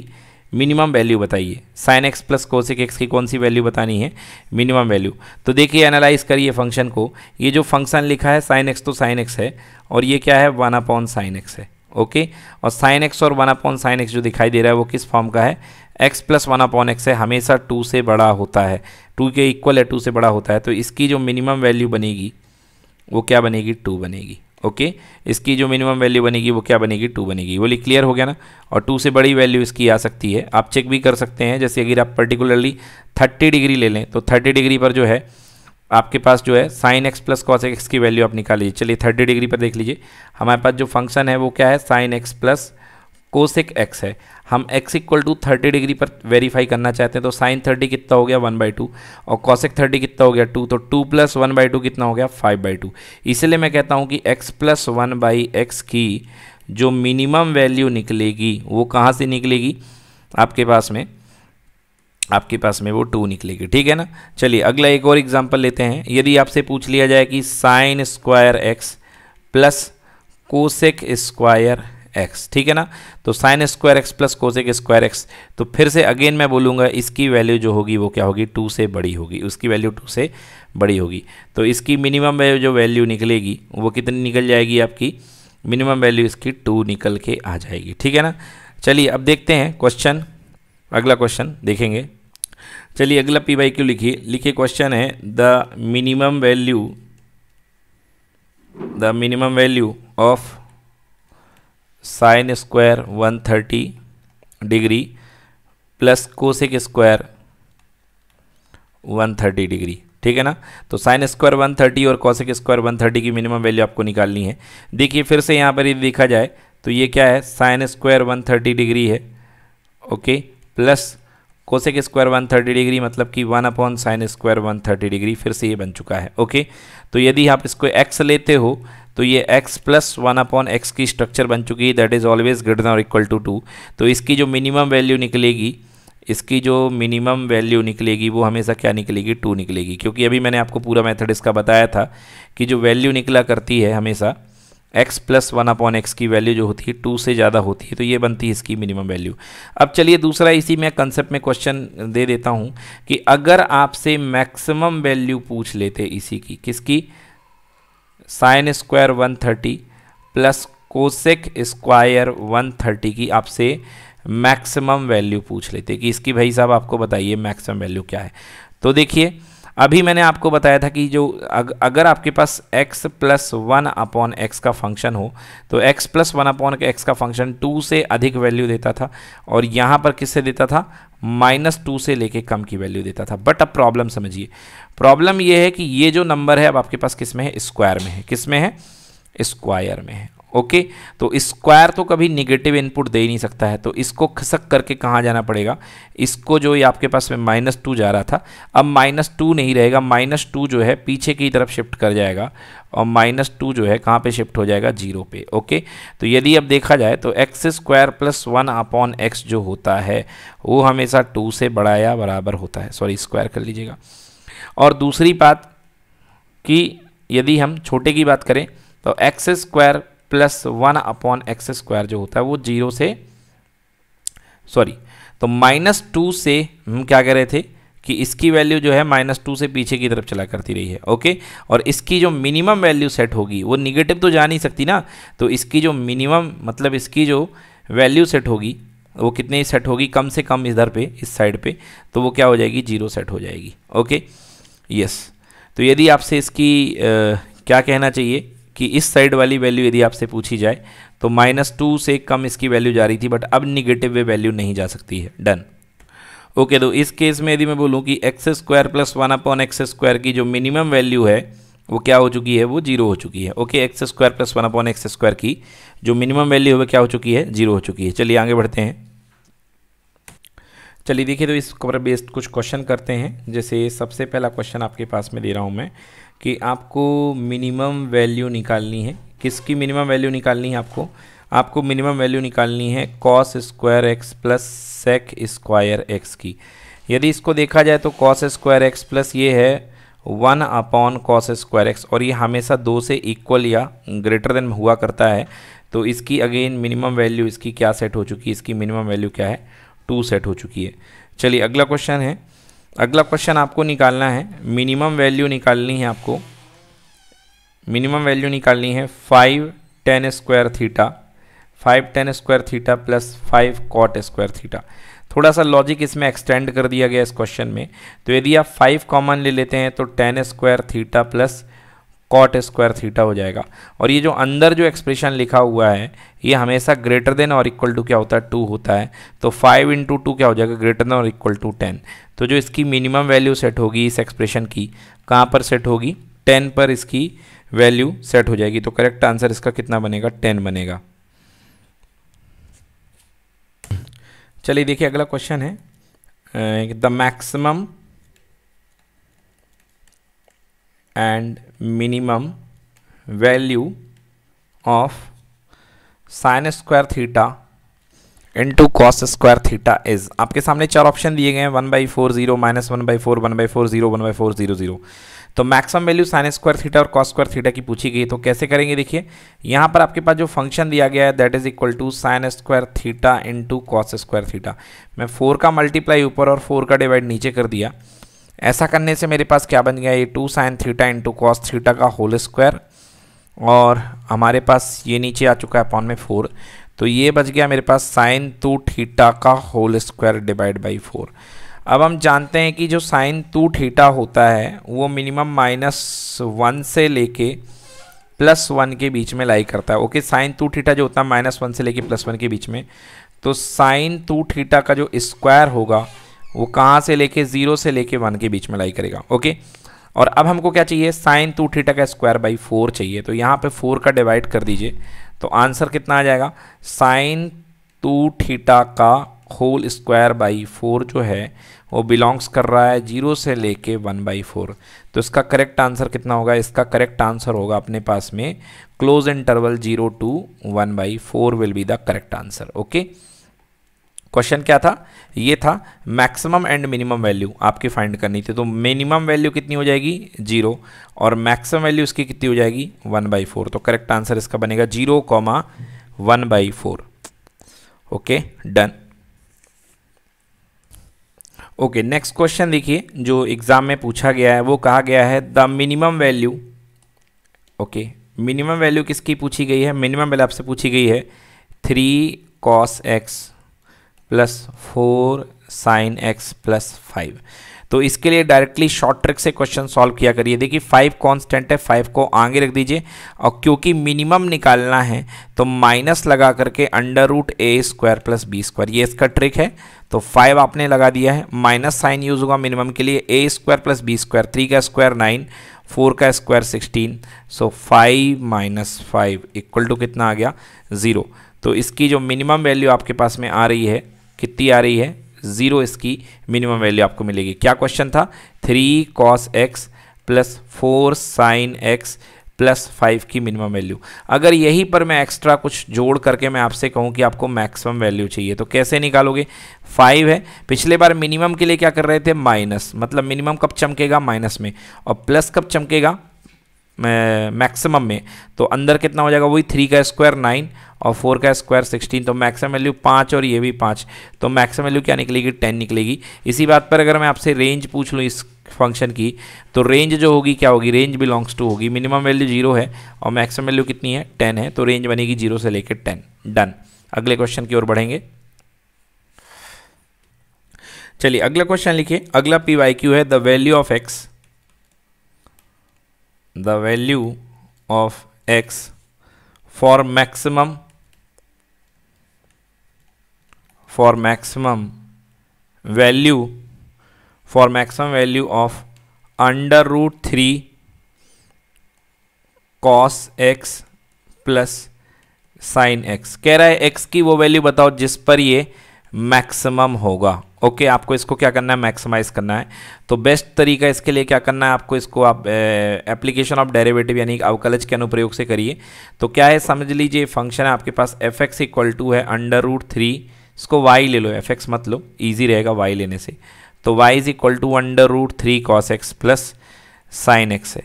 मिनिमम वैल्यू बताइए sine x plus cosec x की कौन सी वैल्यू बतानी है मिनिमम वैल्यू तो देखिए एनालाइज करिए फंक्शन को ये जो फंक्शन लिखा है साइन एक्स तो साइन एक्स है और ये क्या है वन अपॉन साइन एक्स है ओके और साइन एक्स और वन अपॉन साइन एक्स जो दिखाई दे रहा है वो किस फॉर्म का है x plus one upon x है हमेशा टू से बड़ा होता है टू के इक्वल है टू से बड़ा होता है तो इसकी जो मिनिमम वैल्यू बनेगी वो क्या बनेगी टू बनेगी ओके इसकी जो मिनिमम वैल्यू बनेगी वो क्या बनेगी टू बनेगी बोली क्लियर हो गया ना और टू से बड़ी वैल्यू इसकी आ सकती है आप चेक भी कर सकते हैं जैसे अगर आप पर्टिकुलरली थर्टी डिग्री ले लें तो थर्टी डिग्री पर जो है आपके पास जो है sine x plus cos x की वैल्यू आप निकाल लीजिए चलिए थर्टी डिग्री पर देख लीजिए हमारे पास जो फंक्शन है वो क्या है sine x plus cosec x है हम x equal to thirty degree पर वेरीफाई करना चाहते हैं तो साइन थर्टी कितना हो गया वन बाई टू और कॉसिक थर्टी कितना हो गया टू तो two plus one by two कितना हो गया फाइव बाई टू इसलिए मैं कहता हूँ कि x plus one by x की जो मिनिमम वैल्यू निकलेगी वो कहाँ से निकलेगी आपके पास में आपके पास में वो टू निकलेगी ठीक है ना चलिए अगला एक और एग्जाम्पल लेते हैं यदि आपसे पूछ लिया जाए कि sine square x plus cosec square x ठीक है ना तो sine square x plus cosec square x तो फिर से अगेन मैं बोलूँगा इसकी वैल्यू जो होगी वो क्या होगी टू से बड़ी होगी उसकी वैल्यू टू से बड़ी होगी तो इसकी मिनिमम जो वैल्यू निकलेगी वो कितनी निकल जाएगी आपकी मिनिमम वैल्यू इसकी टू निकल के आ जाएगी ठीक है ना चलिए अब देखते हैं क्वेश्चन अगला क्वेश्चन देखेंगे चलिए अगला पी वाई क्यू लिखिए लिखिए क्वेश्चन है the minimum value the minimum value of sine square 130 degree plus cosec square 130 degree ठीक है ना तो साइन स्क्वायर 130 और कॉसिक स्क्वायर 130 की मिनिमम वैल्यू आपको निकालनी है देखिए फिर से यहाँ पर यदि देखा जाए तो ये क्या है साइन स्क्वायर 130 डिग्री है okay plus cosec square 130 degree मतलब कि one upon sine square 130 degree फिर से ये बन चुका है ओके तो यदि आप इसको एक्स लेते हो तो ये x plus one upon x की स्ट्रक्चर बन चुकी है दैट इज़ ऑलवेज ग्रेटर और इक्वल टू टू तो इसकी जो मिनिमम वैल्यू निकलेगी इसकी जो मिनिमम वैल्यू निकलेगी वो हमेशा क्या निकलेगी टू निकलेगी क्योंकि अभी मैंने आपको पूरा मेथड इसका बताया था कि जो वैल्यू निकला करती है हमेशा x plus one upon x की वैल्यू जो होती है टू से ज़्यादा होती है तो ये बनती है इसकी मिनिमम वैल्यू अब चलिए दूसरा इसी मैं कंसेप्ट में क्वेश्चन दे देता हूँ कि अगर आपसे मैक्सिमम वैल्यू पूछ लेते इसी की किसकी sine square one thirty plus cosec square one thirty की आपसे मैक्सिमम वैल्यू पूछ लेते कि इसकी भाई साहब आपको बताइए मैक्सिमम वैल्यू क्या है तो देखिए अभी मैंने आपको बताया था कि जो अग, अगर आपके पास x plus one upon x का फंक्शन हो तो x plus one upon x का फंक्शन टू से अधिक वैल्यू देता था और यहाँ पर किससे देता था माइनस टू से लेके कम की वैल्यू देता था बट अब प्रॉब्लम समझिए प्रॉब्लम ये है कि ये जो नंबर है अब आपके पास किस में है स्क्वायर में है किस में है स्क्वायर में है ओके तो स्क्वायर तो कभी निगेटिव इनपुट दे ही नहीं सकता है तो इसको खसक करके कहाँ जाना पड़ेगा इसको जो ये आपके पास में माइनस टू जा रहा था अब माइनस टू नहीं रहेगा माइनस टू जो है पीछे की तरफ शिफ्ट कर जाएगा और माइनस टू जो है कहाँ पे शिफ्ट हो जाएगा जीरो पे ओके तो यदि अब देखा जाए तो x square plus one upon x जो होता है वो हमेशा टू से बड़ा या बराबर होता है सॉरी स्क्वायर कर लीजिएगा और दूसरी बात कि यदि हम छोटे की बात करें तो x square plus one upon x square जो होता है वो जीरो से सॉरी तो माइनस टू से हम क्या कह रहे थे कि इसकी वैल्यू जो है माइनस टू से पीछे की तरफ चला करती रही है ओके और इसकी जो मिनिमम वैल्यू सेट होगी वो निगेटिव तो जा नहीं सकती ना तो इसकी जो मिनिमम मतलब इसकी जो वैल्यू सेट होगी वो कितने सेट होगी कम से कम इधर पे इस साइड पे तो वो क्या हो जाएगी जीरो सेट हो जाएगी ओके यस तो यदि आपसे इसकी आ, क्या कहना चाहिए कि इस साइड वाली वैल्यू यदि आपसे पूछी जाए तो माइनस टू से कम इसकी वैल्यू जा रही थी बट अब निगेटिव वे वैल्यू नहीं जा सकती है डन ओके तो इस केस में यदि मैं बोलूँ कि x square plus one upon x square की जो मिनिमम वैल्यू है वो क्या हो चुकी है वो जीरो हो चुकी है okay x square plus one upon x square की जो मिनिमम वैल्यू है वो क्या हो चुकी है जीरो हो चुकी है चलिए आगे बढ़ते हैं चलिए देखिए तो इस पर बेस्ड कुछ क्वेश्चन करते हैं जैसे सबसे पहला क्वेश्चन आपके पास में दे रहा हूँ मैं कि आपको मिनिमम वैल्यू निकालनी है किसकी मिनिमम वैल्यू निकालनी है आपको आपको मिनिमम वैल्यू निकालनी है cos square x plus sec square x की यदि इसको देखा जाए तो कॉस स्क्वायर एक्स प्लस ये है one upon cos square x और ये हमेशा दो से इक्वल या ग्रेटर देन हुआ करता है तो इसकी अगेन मिनिमम वैल्यू इसकी क्या सेट हो चुकी है इसकी मिनिमम वैल्यू क्या है टू सेट हो चुकी है चलिए अगला क्वेश्चन है अगला क्वेश्चन आपको निकालना है मिनिमम वैल्यू निकालनी है आपको मिनिमम वैल्यू निकालनी है five tan square theta five tan square theta plus five cot square theta थोड़ा सा लॉजिक इसमें एक्सटेंड कर दिया गया इस क्वेश्चन में तो यदि आप फाइव कॉमन ले लेते हैं तो tan square theta plus cot square theta हो जाएगा और ये जो अंदर जो एक्सप्रेशन लिखा हुआ है ये हमेशा ग्रेटर देन और इक्वल टू क्या होता है टू होता है तो फाइव इंटू टू क्या हो जाएगा ग्रेटर देन और इक्वल टू टेन तो जो इसकी मिनिमम वैल्यू सेट होगी इस एक्सप्रेशन की कहाँ पर सेट होगी टेन पर इसकी वैल्यू सेट हो जाएगी तो करेक्ट आंसर इसका कितना बनेगा टेन बनेगा चलिए देखिए अगला क्वेश्चन है the maximum and minimum value of sine square theta into cos square theta is आपके सामने चार ऑप्शन दिए गए हैं one by four zero minus one by four one by four zero one by four zero zero तो maximum value sine square theta और कॉस स्क्वायर थीटा की पूछी गई तो कैसे करेंगे देखिए यहाँ पर आपके पास जो फंक्शन दिया गया है that is equal to sine square theta into cos square theta मैं फोर का मल्टीप्लाई ऊपर और फोर का डिवाइड नीचे कर दिया ऐसा करने से मेरे पास क्या बन गया ये two sine theta into cos theta का होल स्क्वायर और हमारे पास ये नीचे आ चुका है अपॉन में फोर तो ये बच गया मेरे पास साइन टू थीटा का whole square divide by four अब हम जानते हैं कि जो साइन टू थीटा होता है वो मिनिमम माइनस वन से लेके प्लस वन के बीच में लाई करता है ओके साइन टू थीटा जो होता है माइनस वन से लेके प्लस वन के बीच में तो साइन टू थीटा का जो स्क्वायर होगा वो कहाँ से लेके जीरो से लेके वन के बीच में लाई करेगा ओके और अब हमको क्या चाहिए साइन टू थीटा का स्क्वायर बाई फोर चाहिए तो यहाँ पे फोर का डिवाइड कर दीजिए तो आंसर कितना आ जाएगा साइन टू थीटा का होल स्क्वायर बाई फोर जो है वो बिलोंग्स कर रहा है जीरो से लेके वन बाई फोर तो इसका करेक्ट आंसर कितना होगा इसका करेक्ट आंसर होगा अपने पास में close interval zero to one by four will be the correct answer okay question क्या था ये था मैक्सिमम एंड मिनिमम वैल्यू आपकी फाइंड करनी थी तो मिनिमम वैल्यू कितनी हो जाएगी जीरो और मैक्सिमम वैल्यू इसकी कितनी हो जाएगी वन बाई फोर तो करेक्ट आंसर इसका बनेगा zero comma one by four okay done okay next question देखिए जो एग्ज़ाम में पूछा गया है वो कहा गया है the minimum value okay minimum value किसकी पूछी गई है मिनिमम वैल्यू आपसे पूछी गई है three cos x plus four sine x plus five तो इसके लिए डायरेक्टली शॉर्ट ट्रिक से क्वेश्चन सॉल्व किया करिए देखिए फाइव कांस्टेंट है फाइव को आगे रख दीजिए और क्योंकि मिनिमम निकालना है तो माइनस लगा करके under root a square plus b square ये इसका ट्रिक है तो फाइव आपने लगा दिया है माइनस साइन यूज़ होगा मिनिमम के लिए a square plus b square three का स्क्वायर नाइन फोर का square sixteen so five minus five equal to कितना आ गया ज़ीरो तो इसकी जो मिनिमम वैल्यू आपके पास में आ रही है कितनी आ रही है ज़ीरो इसकी मिनिमम वैल्यू आपको मिलेगी क्या क्वेश्चन था three cos x plus four sine x plus five की मिनिमम वैल्यू अगर यहीं पर मैं एक्स्ट्रा कुछ जोड़ करके मैं आपसे कहूं कि आपको मैक्सिमम वैल्यू चाहिए तो कैसे निकालोगे फाइव है पिछले बार मिनिमम के लिए क्या कर रहे थे माइनस मतलब मिनिमम कब चमकेगा माइनस में और प्लस कब चमकेगा मैक्सिमम में तो अंदर कितना हो जाएगा वही थ्री का स्क्वायर नाइन और फोर का स्क्वायर सिक्सटीन तो मैक्सिमम वैल्यू पाँच और ये भी पाँच तो मैक्सिमम वैल्यू क्या निकलेगी टेन निकलेगी इसी बात पर अगर मैं आपसे रेंज पूछ लूँ इस फंक्शन की तो रेंज जो होगी क्या होगी रेंज बिलोंग्स टू होगी मिनिमम वैल्यू जीरो है और मैक्सिमम वैल्यू कितनी है टेन है तो रेंज बनेगी जीरो से लेकर टेन डन अगले क्वेश्चन की ओर बढ़ेंगे चलिए अगला क्वेश्चन लिखिए अगला पी वाई क्यू है the value of x the value of x for maximum for maximum value for maximum value of under root 3 cos x plus sine x कह रहा है एक्स की वो वैल्यू बताओ जिस पर ये मैक्सिमम होगा ओके आपको इसको क्या करना है मैक्सिमाइज करना है तो बेस्ट तरीका इसके लिए क्या करना है आपको इसको आप एप्लीकेशन ऑफ डेरिवेटिव यानी अवकलज के अनुप्रयोग से करिए तो क्या है समझ लीजिए फंक्शन है आपके पास एफ एक्स इक्वल टू है अंडर रूट थ्री इसको वाई ले लो एफ एक्स मत लो ईजी रहेगा वाई लेने से तो y is equal to under root three cos x plus sine x है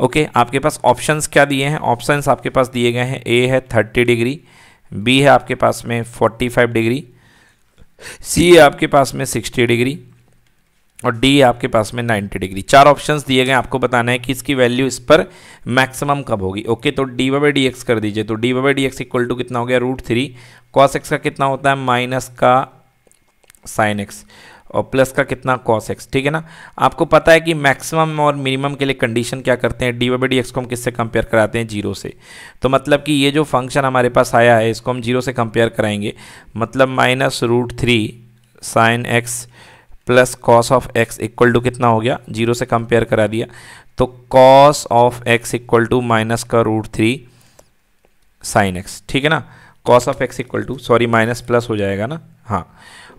ओके okay, आपके पास ऑप्शंस क्या दिए हैं ऑप्शंस आपके पास दिए गए हैं ए है थर्टी डिग्री बी है आपके पास में फोर्टी फाइव डिग्री सी है आपके पास में सिक्सटी डिग्री और डी आपके पास में 90 डिग्री चार ऑप्शंस दिए गए आपको बताना है कि इसकी वैल्यू इस पर मैक्सिमम कब होगी ओके तो डी बाई डी एक्स कर दीजिए तो d by d x equal to कितना हो गया रूट थ्री कॉस एक्स का कितना होता है माइनस का साइन एक्स और प्लस का कितना कॉस एक्स ठीक है ना आपको पता है कि मैक्सिमम और मिनिमम के लिए कंडीशन क्या करते हैं डी बाई डी एक्स को हम किससे कंपेयर कराते हैं जीरो से तो मतलब कि ये जो फंक्शन हमारे पास आया है इसको हम जीरो से कंपेयर कराएंगे मतलब minus root three sine x plus cos of x equal to कितना हो गया जीरो से कंपेयर करा दिया तो cos of x equal to minus का रूट थ्री साइन एक्स ठीक है ना cos of x equal to sorry minus plus हो जाएगा ना हाँ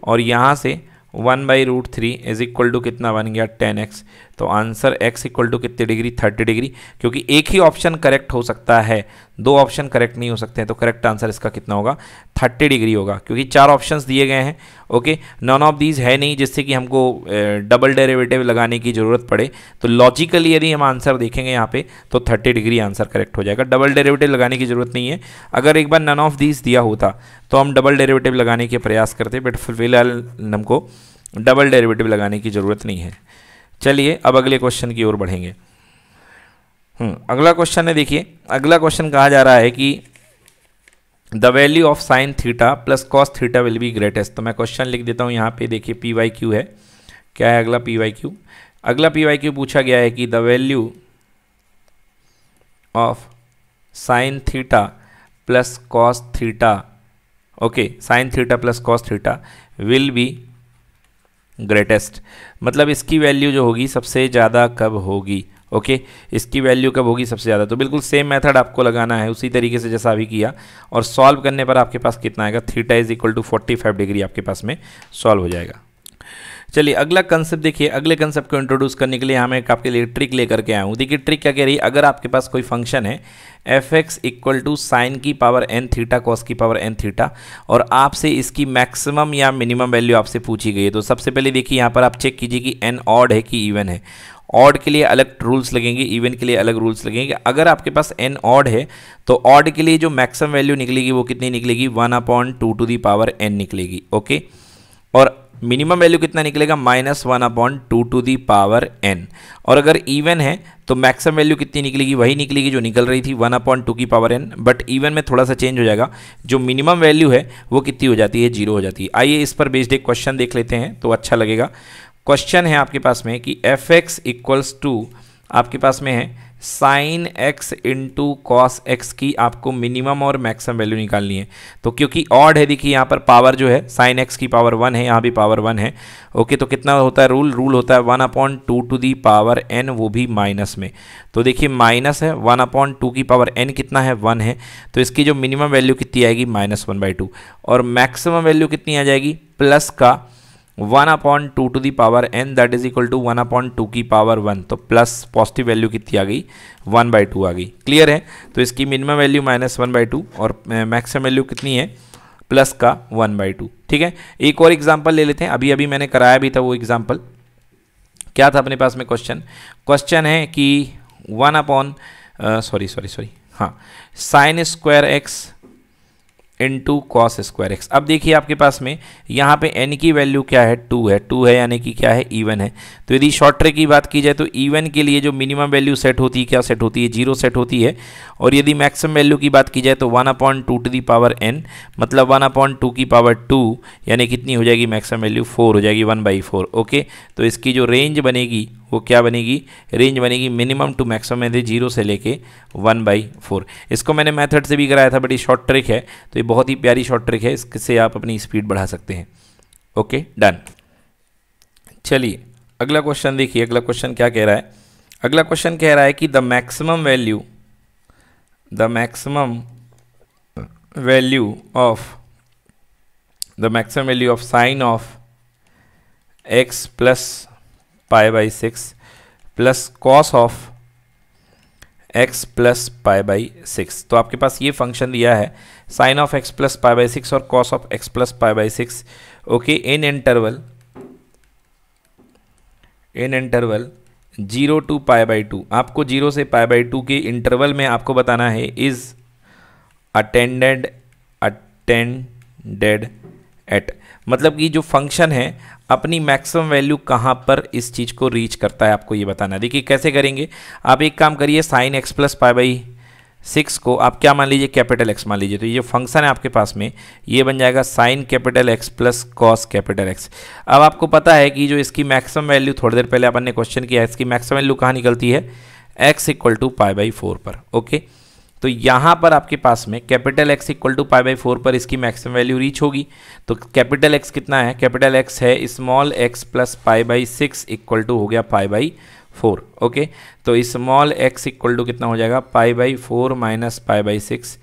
और यहाँ से one by root three is equal to कितना बन गया टेन एक्स तो आंसर एक्स इक्वल टू कितने डिग्री थर्टी डिग्री क्योंकि एक ही ऑप्शन करेक्ट हो सकता है दो ऑप्शन करेक्ट नहीं हो सकते हैं तो करेक्ट आंसर इसका कितना होगा थर्टी डिग्री होगा क्योंकि चार ऑप्शंस दिए गए हैं ओके नॉन ऑफ दीज है नहीं जिससे कि हमको डबल डेरेवेटिव लगाने की ज़रूरत पड़े तो लॉजिकली यदि हम आंसर देखेंगे यहाँ पे तो थर्टी डिग्री आंसर करेक्ट हो जाएगा डबल डेरेवेटिव लगाने की ज़रूरत नहीं है अगर एक बार नन ऑफ दीज दिया होता तो हम डबल डेरेवेटिव लगाने के प्रयास करते बट फिलहाल हमको डबल डेरेवेटिव लगाने की ज़रूरत नहीं है चलिए अब अगले क्वेश्चन की ओर बढ़ेंगे हम्म, अगला क्वेश्चन है देखिए अगला क्वेश्चन कहा जा रहा है कि the value of sine theta plus cos theta will be greatest तो मैं क्वेश्चन लिख देता हूँ यहाँ पे देखिए पी वाई क्यू है क्या है अगला पी वाई क्यू अगला पी वाई क्यू पूछा गया है कि the value of sine theta plus cos theta okay sine theta plus cos theta will be greatest मतलब इसकी वैल्यू जो होगी सबसे ज़्यादा कब होगी ओके okay, इसकी वैल्यू कब होगी सबसे ज़्यादा तो बिल्कुल सेम मेथड आपको लगाना है उसी तरीके से जैसा अभी किया और सॉल्व करने पर आपके पास कितना आएगा theta is equal to forty five degree आपके पास में सॉल्व हो जाएगा चलिए अगला कंसेप्ट देखिए अगले कंसेप्ट को इंट्रोड्यूस करने के लिए हमें एक आपके लिए ट्रिक लेकर के आया हूँ देखिए ट्रिक क्या कह रही है अगर आपके पास कोई फंक्शन है f x equal to sine की पावर एन थीटा कॉस की पावर एन थीटा और आपसे इसकी मैक्सिमम या मिनिमम वैल्यू आपसे पूछी गई है तो सबसे पहले देखिए यहाँ पर आप चेक कीजिए कि एन ऑड है कि इवन है ऑड के लिए अलग रूल्स लगेंगे इवन के लिए अलग रूल्स लगेंगे अगर आपके पास एन ऑड है तो ऑड के लिए जो मैक्सिमम वैल्यू निकलेगी वो कितनी निकलेगी one upon two to the power n निकलेगी ओके और मिनिमम वैल्यू कितना निकलेगा minus one upon two to the power n और अगर इवन है तो मैक्सिमम वैल्यू कितनी निकलेगी वही निकलेगी जो निकल रही थी वन अपॉन टू की पावर एन बट इवन में थोड़ा सा चेंज हो जाएगा जो मिनिमम वैल्यू है वो कितनी हो जाती है जीरो हो जाती है आइए इस पर बेस्ड एक क्वेश्चन देख लेते हैं तो अच्छा लगेगा क्वेश्चन है आपके पास में कि एफ एक्स इक्वल्स टू आपके पास में है sine x into cos x की आपको मिनिमम और मैक्सिमम वैल्यू निकालनी है तो क्योंकि ऑड है देखिए यहाँ पर पावर जो है साइन एक्स की पावर वन है यहाँ भी पावर वन है ओके तो कितना होता है रूल रूल होता है one upon two to the power n वो भी माइनस में तो देखिए माइनस है वन अपॉइंट टू की पावर एन कितना है वन है तो इसकी जो मिनिमम वैल्यू कितनी आएगी माइनस वन बाई टू और मैक्सिमम वैल्यू कितनी आ जाएगी प्लस का one upon two to the power n that is equal to one upon two की पावर वन तो प्लस पॉजिटिव वैल्यू कितनी आ गई वन बाई टू आ गई क्लियर है तो इसकी minimum value minus one by two और मैक्सिमम वैल्यू कितनी है प्लस का वन बाई टू ठीक है एक और एग्जाम्पल ले लेते हैं अभी अभी मैंने कराया भी था वो एग्जाम्पल क्या था अपने पास में क्वेश्चन क्वेश्चन है कि one upon sorry sorry sorry हाँ sine square x into cos square x अब देखिए आपके पास में यहाँ पे एन की वैल्यू क्या है टू है टू है यानी कि क्या है ईवन है तो यदि शॉर्ट ट्रिक की बात की जाए तो ईवन के लिए जो मिनिमम वैल्यू सेट होती है क्या सेट होती है जीरो सेट होती है और यदि मैक्सिमम वैल्यू की बात की जाए तो one upon two to the power n मतलब वन अपॉइंट टू की पावर टू यानी कितनी हो जाएगी मैक्सिमम वैल्यू फोर हो जाएगी वन बाई फोर ओके तो इसकी जो रेंज बनेगी वो क्या बनेगी रेंज बनेगी मिनिमम टू मैक्सिमम यदि जीरो से लेके वन बाई फोर इसको मैंने मैथड से भी कराया था बट ये शॉर्ट ट्रिक है तो ये बहुत ही प्यारी शॉर्ट ट्रिक है इससे आप अपनी स्पीड बढ़ा सकते हैं ओके डन चलिए अगला क्वेश्चन देखिए अगला क्वेश्चन क्या कह रहा है अगला क्वेश्चन कह रहा है कि the maximum value the maximum value of the maximum value of sine of x plus pi by six plus cos of x plus pi by six तो आपके पास ये फंक्शन दिया है sine of x plus pi by six और cos of x plus pi by six okay in interval in interval zero to pi by two आपको जीरो से पाई बाई टू के इंटरवल में आपको बताना है इज अटेंडेड अटेंडेड एट मतलब कि जो फंक्शन है अपनी मैक्सिमम वैल्यू कहाँ पर इस चीज़ को रीच करता है आपको ये बताना है देखिए कैसे करेंगे आप एक काम करिए sine x plus pi by six को आप क्या मान लीजिए कैपिटल एक्स मान लीजिए तो ये फंक्शन है आपके पास में ये बन जाएगा sine capital x plus cos capital x अब आपको पता है कि जो इसकी मैक्सिमम वैल्यू थोड़ी देर पहले अपन ने क्वेश्चन किया इसकी मैक्सिमम वैल्यू कहाँ निकलती है x equal to pi by four पर ओके okay? तो यहाँ पर आपके पास में capital x equal to pi by four पर इसकी मैक्सिमम वैल्यू रीच होगी तो कैपिटल एक्स कितना है कैपिटल एक्स है small x plus pi by six equal to हो गया पाई बाई फोर ओके तो स्मॉल एक्स इक्वल टू कितना हो जाएगा pi by four minus pi by six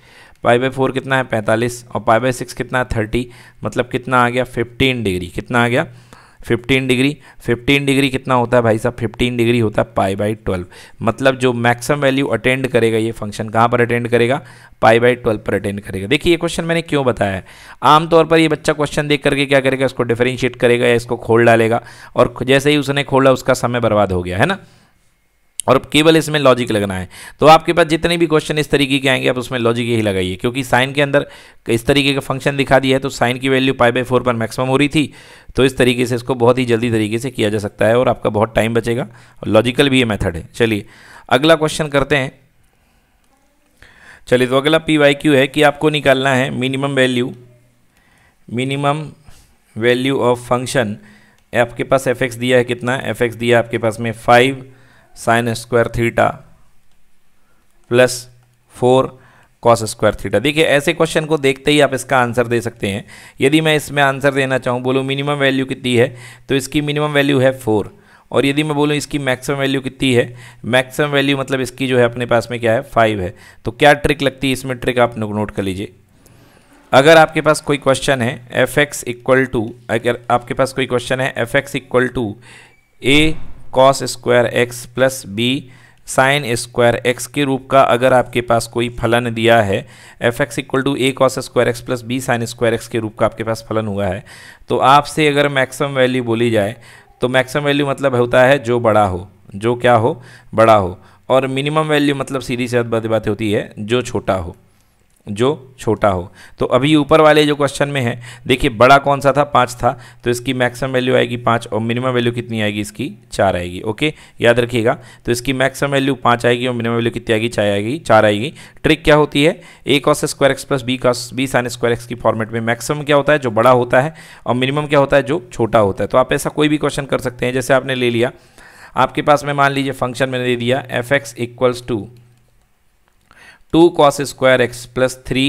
pi by four कितना है पैंतालीस और पाई बाई सिक्स कितना है थर्टी मतलब कितना आ गया फिफ्टीन डिग्री कितना आ गया 15 डिग्री 15 डिग्री कितना होता है भाई साहब 15 डिग्री होता है पाई बाई 12 मतलब जो मैक्सिमम वैल्यू अटेंड करेगा ये फंक्शन कहाँ पर अटेंड करेगा पाई बाई 12 पर अटेंड करेगा देखिए ये क्वेश्चन मैंने क्यों बताया है आमतौर पर ये बच्चा क्वेश्चन देख करके क्या करेगा इसको डिफरेंशिएट करेगा या इसको खोल डालेगा और जैसे ही उसने खोला उसका समय बर्बाद हो गया है ना और केवल इसमें लॉजिक लगना है तो आपके पास जितने भी क्वेश्चन इस तरीके के आएंगे आप उसमें लॉजिक यही लगाइए क्योंकि साइन के अंदर इस तरीके का फंक्शन दिखा दिया है तो साइन की वैल्यू पाई बाई फोर पर मैक्सिमम हो रही थी तो इस तरीके से इसको बहुत ही जल्दी तरीके से किया जा सकता है और आपका बहुत टाइम बचेगा और लॉजिकल भी ये मेथड है चलिए अगला क्वेश्चन करते हैं चलिए तो अगला पी वाई क्यू है कि आपको निकालना है minimum value minimum value of function आपके पास एफ एक्स दिया है कितना एफ एक्स दिया आपके पास में five sine square theta plus four cos square theta देखिए ऐसे क्वेश्चन को देखते ही आप इसका आंसर दे सकते हैं यदि मैं इसमें आंसर देना चाहूँ बोलूँ मिनिमम वैल्यू कितनी है तो इसकी मिनिमम वैल्यू है फोर और यदि मैं बोलूँ इसकी मैक्सिमम वैल्यू कितनी है मैक्सिमम वैल्यू मतलब इसकी जो है अपने पास में क्या है फाइव है तो क्या ट्रिक लगती है इसमें ट्रिक आप नोट कर लीजिए अगर आपके पास कोई क्वेश्चन है एफ एक्स इक्वल टू अगर आपके पास कोई क्वेश्चन है f x equal to a cos square x plus b sine square x के रूप का अगर आपके पास कोई फलन दिया है f x equal to a cos square x plus b sine square x के रूप का आपके पास फलन हुआ है तो आपसे अगर मैक्सिमम वैल्यू बोली जाए तो मैक्सिमम वैल्यू मतलब होता है जो बड़ा हो जो क्या हो बड़ा हो और मिनिमम वैल्यू मतलब सीधी से बातें बातें होती है जो छोटा हो जो छोटा हो तो अभी ऊपर वाले जो क्वेश्चन में है देखिए बड़ा कौन सा था पाँच था तो इसकी मैक्सिमम वैल्यू आएगी पाँच और मिनिमम वैल्यू कितनी आएगी इसकी चार आएगी ओके याद रखिएगा तो इसकी मैक्सिमम वैल्यू पाँच आएगी और मिनिमम वैल्यू कितनी आएगी चार आएगी चार आएगी ट्रिक क्या होती है a cos square x plus b cos b sine square x की फॉर्मेट में मैक्सिमम क्या होता है जो बड़ा होता है और मिनिमम क्या होता है जो छोटा होता है तो आप ऐसा कोई भी क्वेश्चन कर सकते हैं जैसे आपने ले लिया आपके पास में मान लीजिए फंक्शन मैंने दे दिया f x equals to two cos square x plus three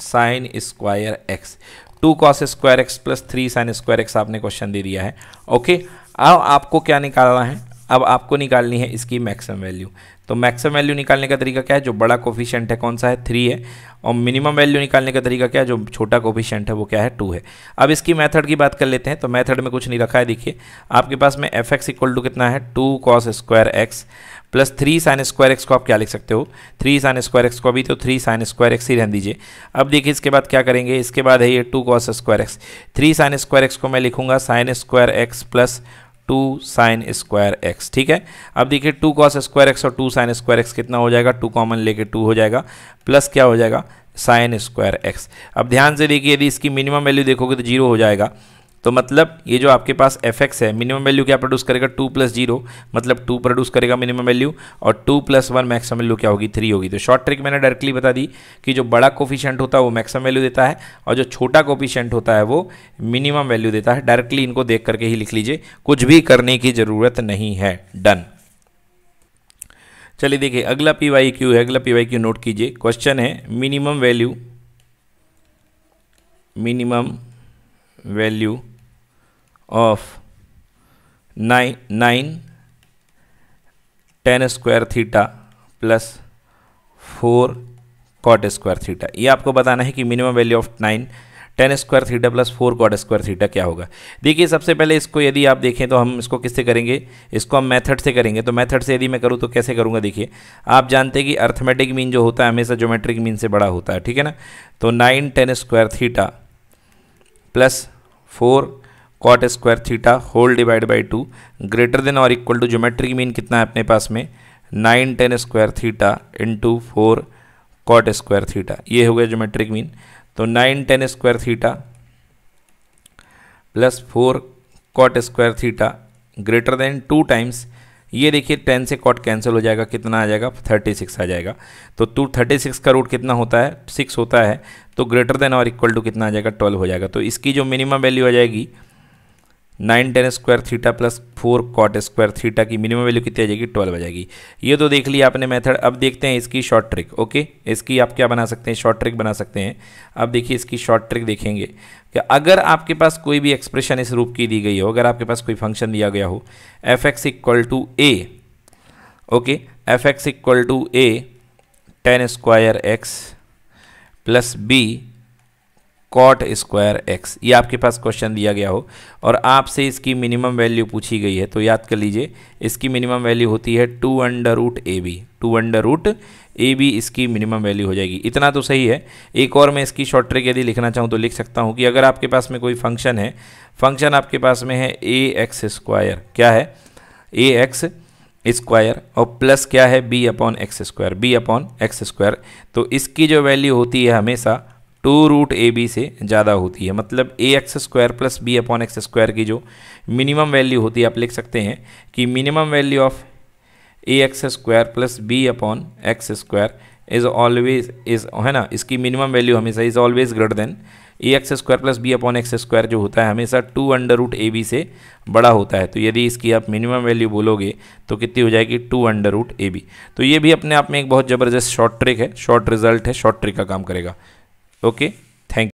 sine square x two cos square x plus three sine square x आपने क्वेश्चन दे दिया है ओके अब आपको क्या निकालना है अब आपको निकालनी है इसकी मैक्सिमम वैल्यू तो मैक्सिमम वैल्यू निकालने का तरीका क्या है जो बड़ा कोफिशियंट है कौन सा है थ्री है और मिनिमम वैल्यू निकालने का तरीका क्या है जो छोटा कोफिशियंट है वो क्या है टू है अब इसकी मेथड की बात कर लेते हैं तो मेथड में कुछ नहीं रखा है देखिए आपके पास में एफ एक्स इक्वल टू कितना है two cos square x plus three sine square x को आप क्या लिख सकते हो थ्री साइन स्क्वायर एक्स को भी तो थ्री साइन स्क्वायर एक्स ही रहने दीजिए अब देखिए इसके बाद क्या करेंगे इसके बाद है ये two cos square x three sine square x को मैं लिखूंगा sine square x plus two sine square x ठीक है अब देखिए टू कॉस स्क्वायर एक्स और टू साइन स्क्वायर एक्स कितना हो जाएगा टू कॉमन लेके टू हो जाएगा प्लस क्या हो जाएगा साइन स्क्वायर एक्स अब ध्यान से देखिए यदि इसकी मिनिमम वैल्यू देखोगे तो जीरो हो जाएगा तो मतलब ये जो आपके पास एफ एक्स है मिनिमम वैल्यू क्या प्रोड्यूस करेगा टू प्लस जीरो मतलब टू प्रोड्यूस करेगा मिनिमम वैल्यू और two plus one maximum value क्या होगी थ्री होगी तो शॉर्ट ट्रिक मैंने डायरेक्टली बता दी कि जो बड़ा कोफिशेंट होता है वो मैक्सिमम वैल्यू देता है और जो छोटा कोफिशियंट होता है वो मिनिमम वैल्यू देता है डायरेक्टली इनको देख करके ही लिख लीजिए कुछ भी करने की ज़रूरत नहीं है डन चलिए देखिए अगला पी वाई क्यू है अगला पी वाई क्यू नोट कीजिए क्वेश्चन है minimum value minimum value of 9 9 tan square theta plus four cot square theta ये आपको बताना है कि minimum value of nine tan square theta plus four cot square theta क्या होगा देखिए सबसे पहले इसको यदि आप देखें तो हम इसको किससे करेंगे इसको हम मेथड से करेंगे तो मेथड से यदि मैं करूँ तो कैसे करूँगा देखिए आप जानते हैं कि अर्थमेटिक मीन जो होता है हमेशा जोमेट्रिक मीन से बड़ा होता है ठीक है ना तो nine tan square theta plus four cot square theta whole divide by two greater than और इक्वल टू ज्योमेट्रिक मीन कितना है अपने पास में nine tan square theta into four cot square theta ये हो गया ज्योमेट्रिक मीन तो nine tan square theta plus four cot square theta greater than two times ये देखिए टेन से कॉट कैंसिल हो जाएगा कितना आ जाएगा थर्टी सिक्स आ जाएगा तो टू थर्टी सिक्स का रूट कितना होता है सिक्स होता है तो ग्रेटर देन और इक्वल टू कितना आ जाएगा ट्वेल्व हो जाएगा तो इसकी जो मिनिमम वैल्यू आ जाएगी nine tan square theta plus four cot square theta की मिनिमम वैल्यू कितनी आ जाएगी ट्वेल्व आ जाएगी ये तो देख लिया आपने मेथड अब देखते हैं इसकी शॉर्ट ट्रिक ओके इसकी आप क्या बना सकते हैं शॉर्ट ट्रिक बना सकते हैं अब देखिए इसकी शॉर्ट ट्रिक देखेंगे कि अगर आपके पास कोई भी एक्सप्रेशन इस रूप की दी गई हो अगर आपके पास कोई फंक्शन दिया गया हो f x equal to a okay f x equal to a tan square x plus b cot square x ये आपके पास क्वेश्चन दिया गया हो और आपसे इसकी मिनिमम वैल्यू पूछी गई है तो याद कर लीजिए इसकी मिनिमम वैल्यू होती है two under root a b two under root a b इसकी मिनिमम वैल्यू हो जाएगी इतना तो सही है एक और मैं इसकी शॉर्ट ट्रिक यदि लिखना चाहूँ तो लिख सकता हूँ कि अगर आपके पास में कोई फंक्शन है फंक्शन आपके पास में है ए एक्स स्क्वायर क्या है ए एक्स स्क्वायर और प्लस क्या है b upon x square b upon x square तो इसकी जो वैल्यू होती है हमेशा टू रूट ए बी से ज़्यादा होती है मतलब a x square plus b upon x square की जो मिनिमम वैल्यू होती है आप लिख सकते हैं कि minimum value of a x square plus b upon x square is always is है ना इसकी मिनिमम वैल्यू हमेशा is always greater than a x square plus b upon x square जो होता है हमेशा two under root a b से बड़ा होता है तो यदि इसकी आप मिनिमम वैल्यू बोलोगे तो कितनी हो जाएगी two under root a b तो ये भी अपने आप में एक बहुत ज़बरदस्त शॉर्ट ट्रिक है शॉर्ट रिजल्ट है शॉर्ट ट्रिक का काम करेगा okay thank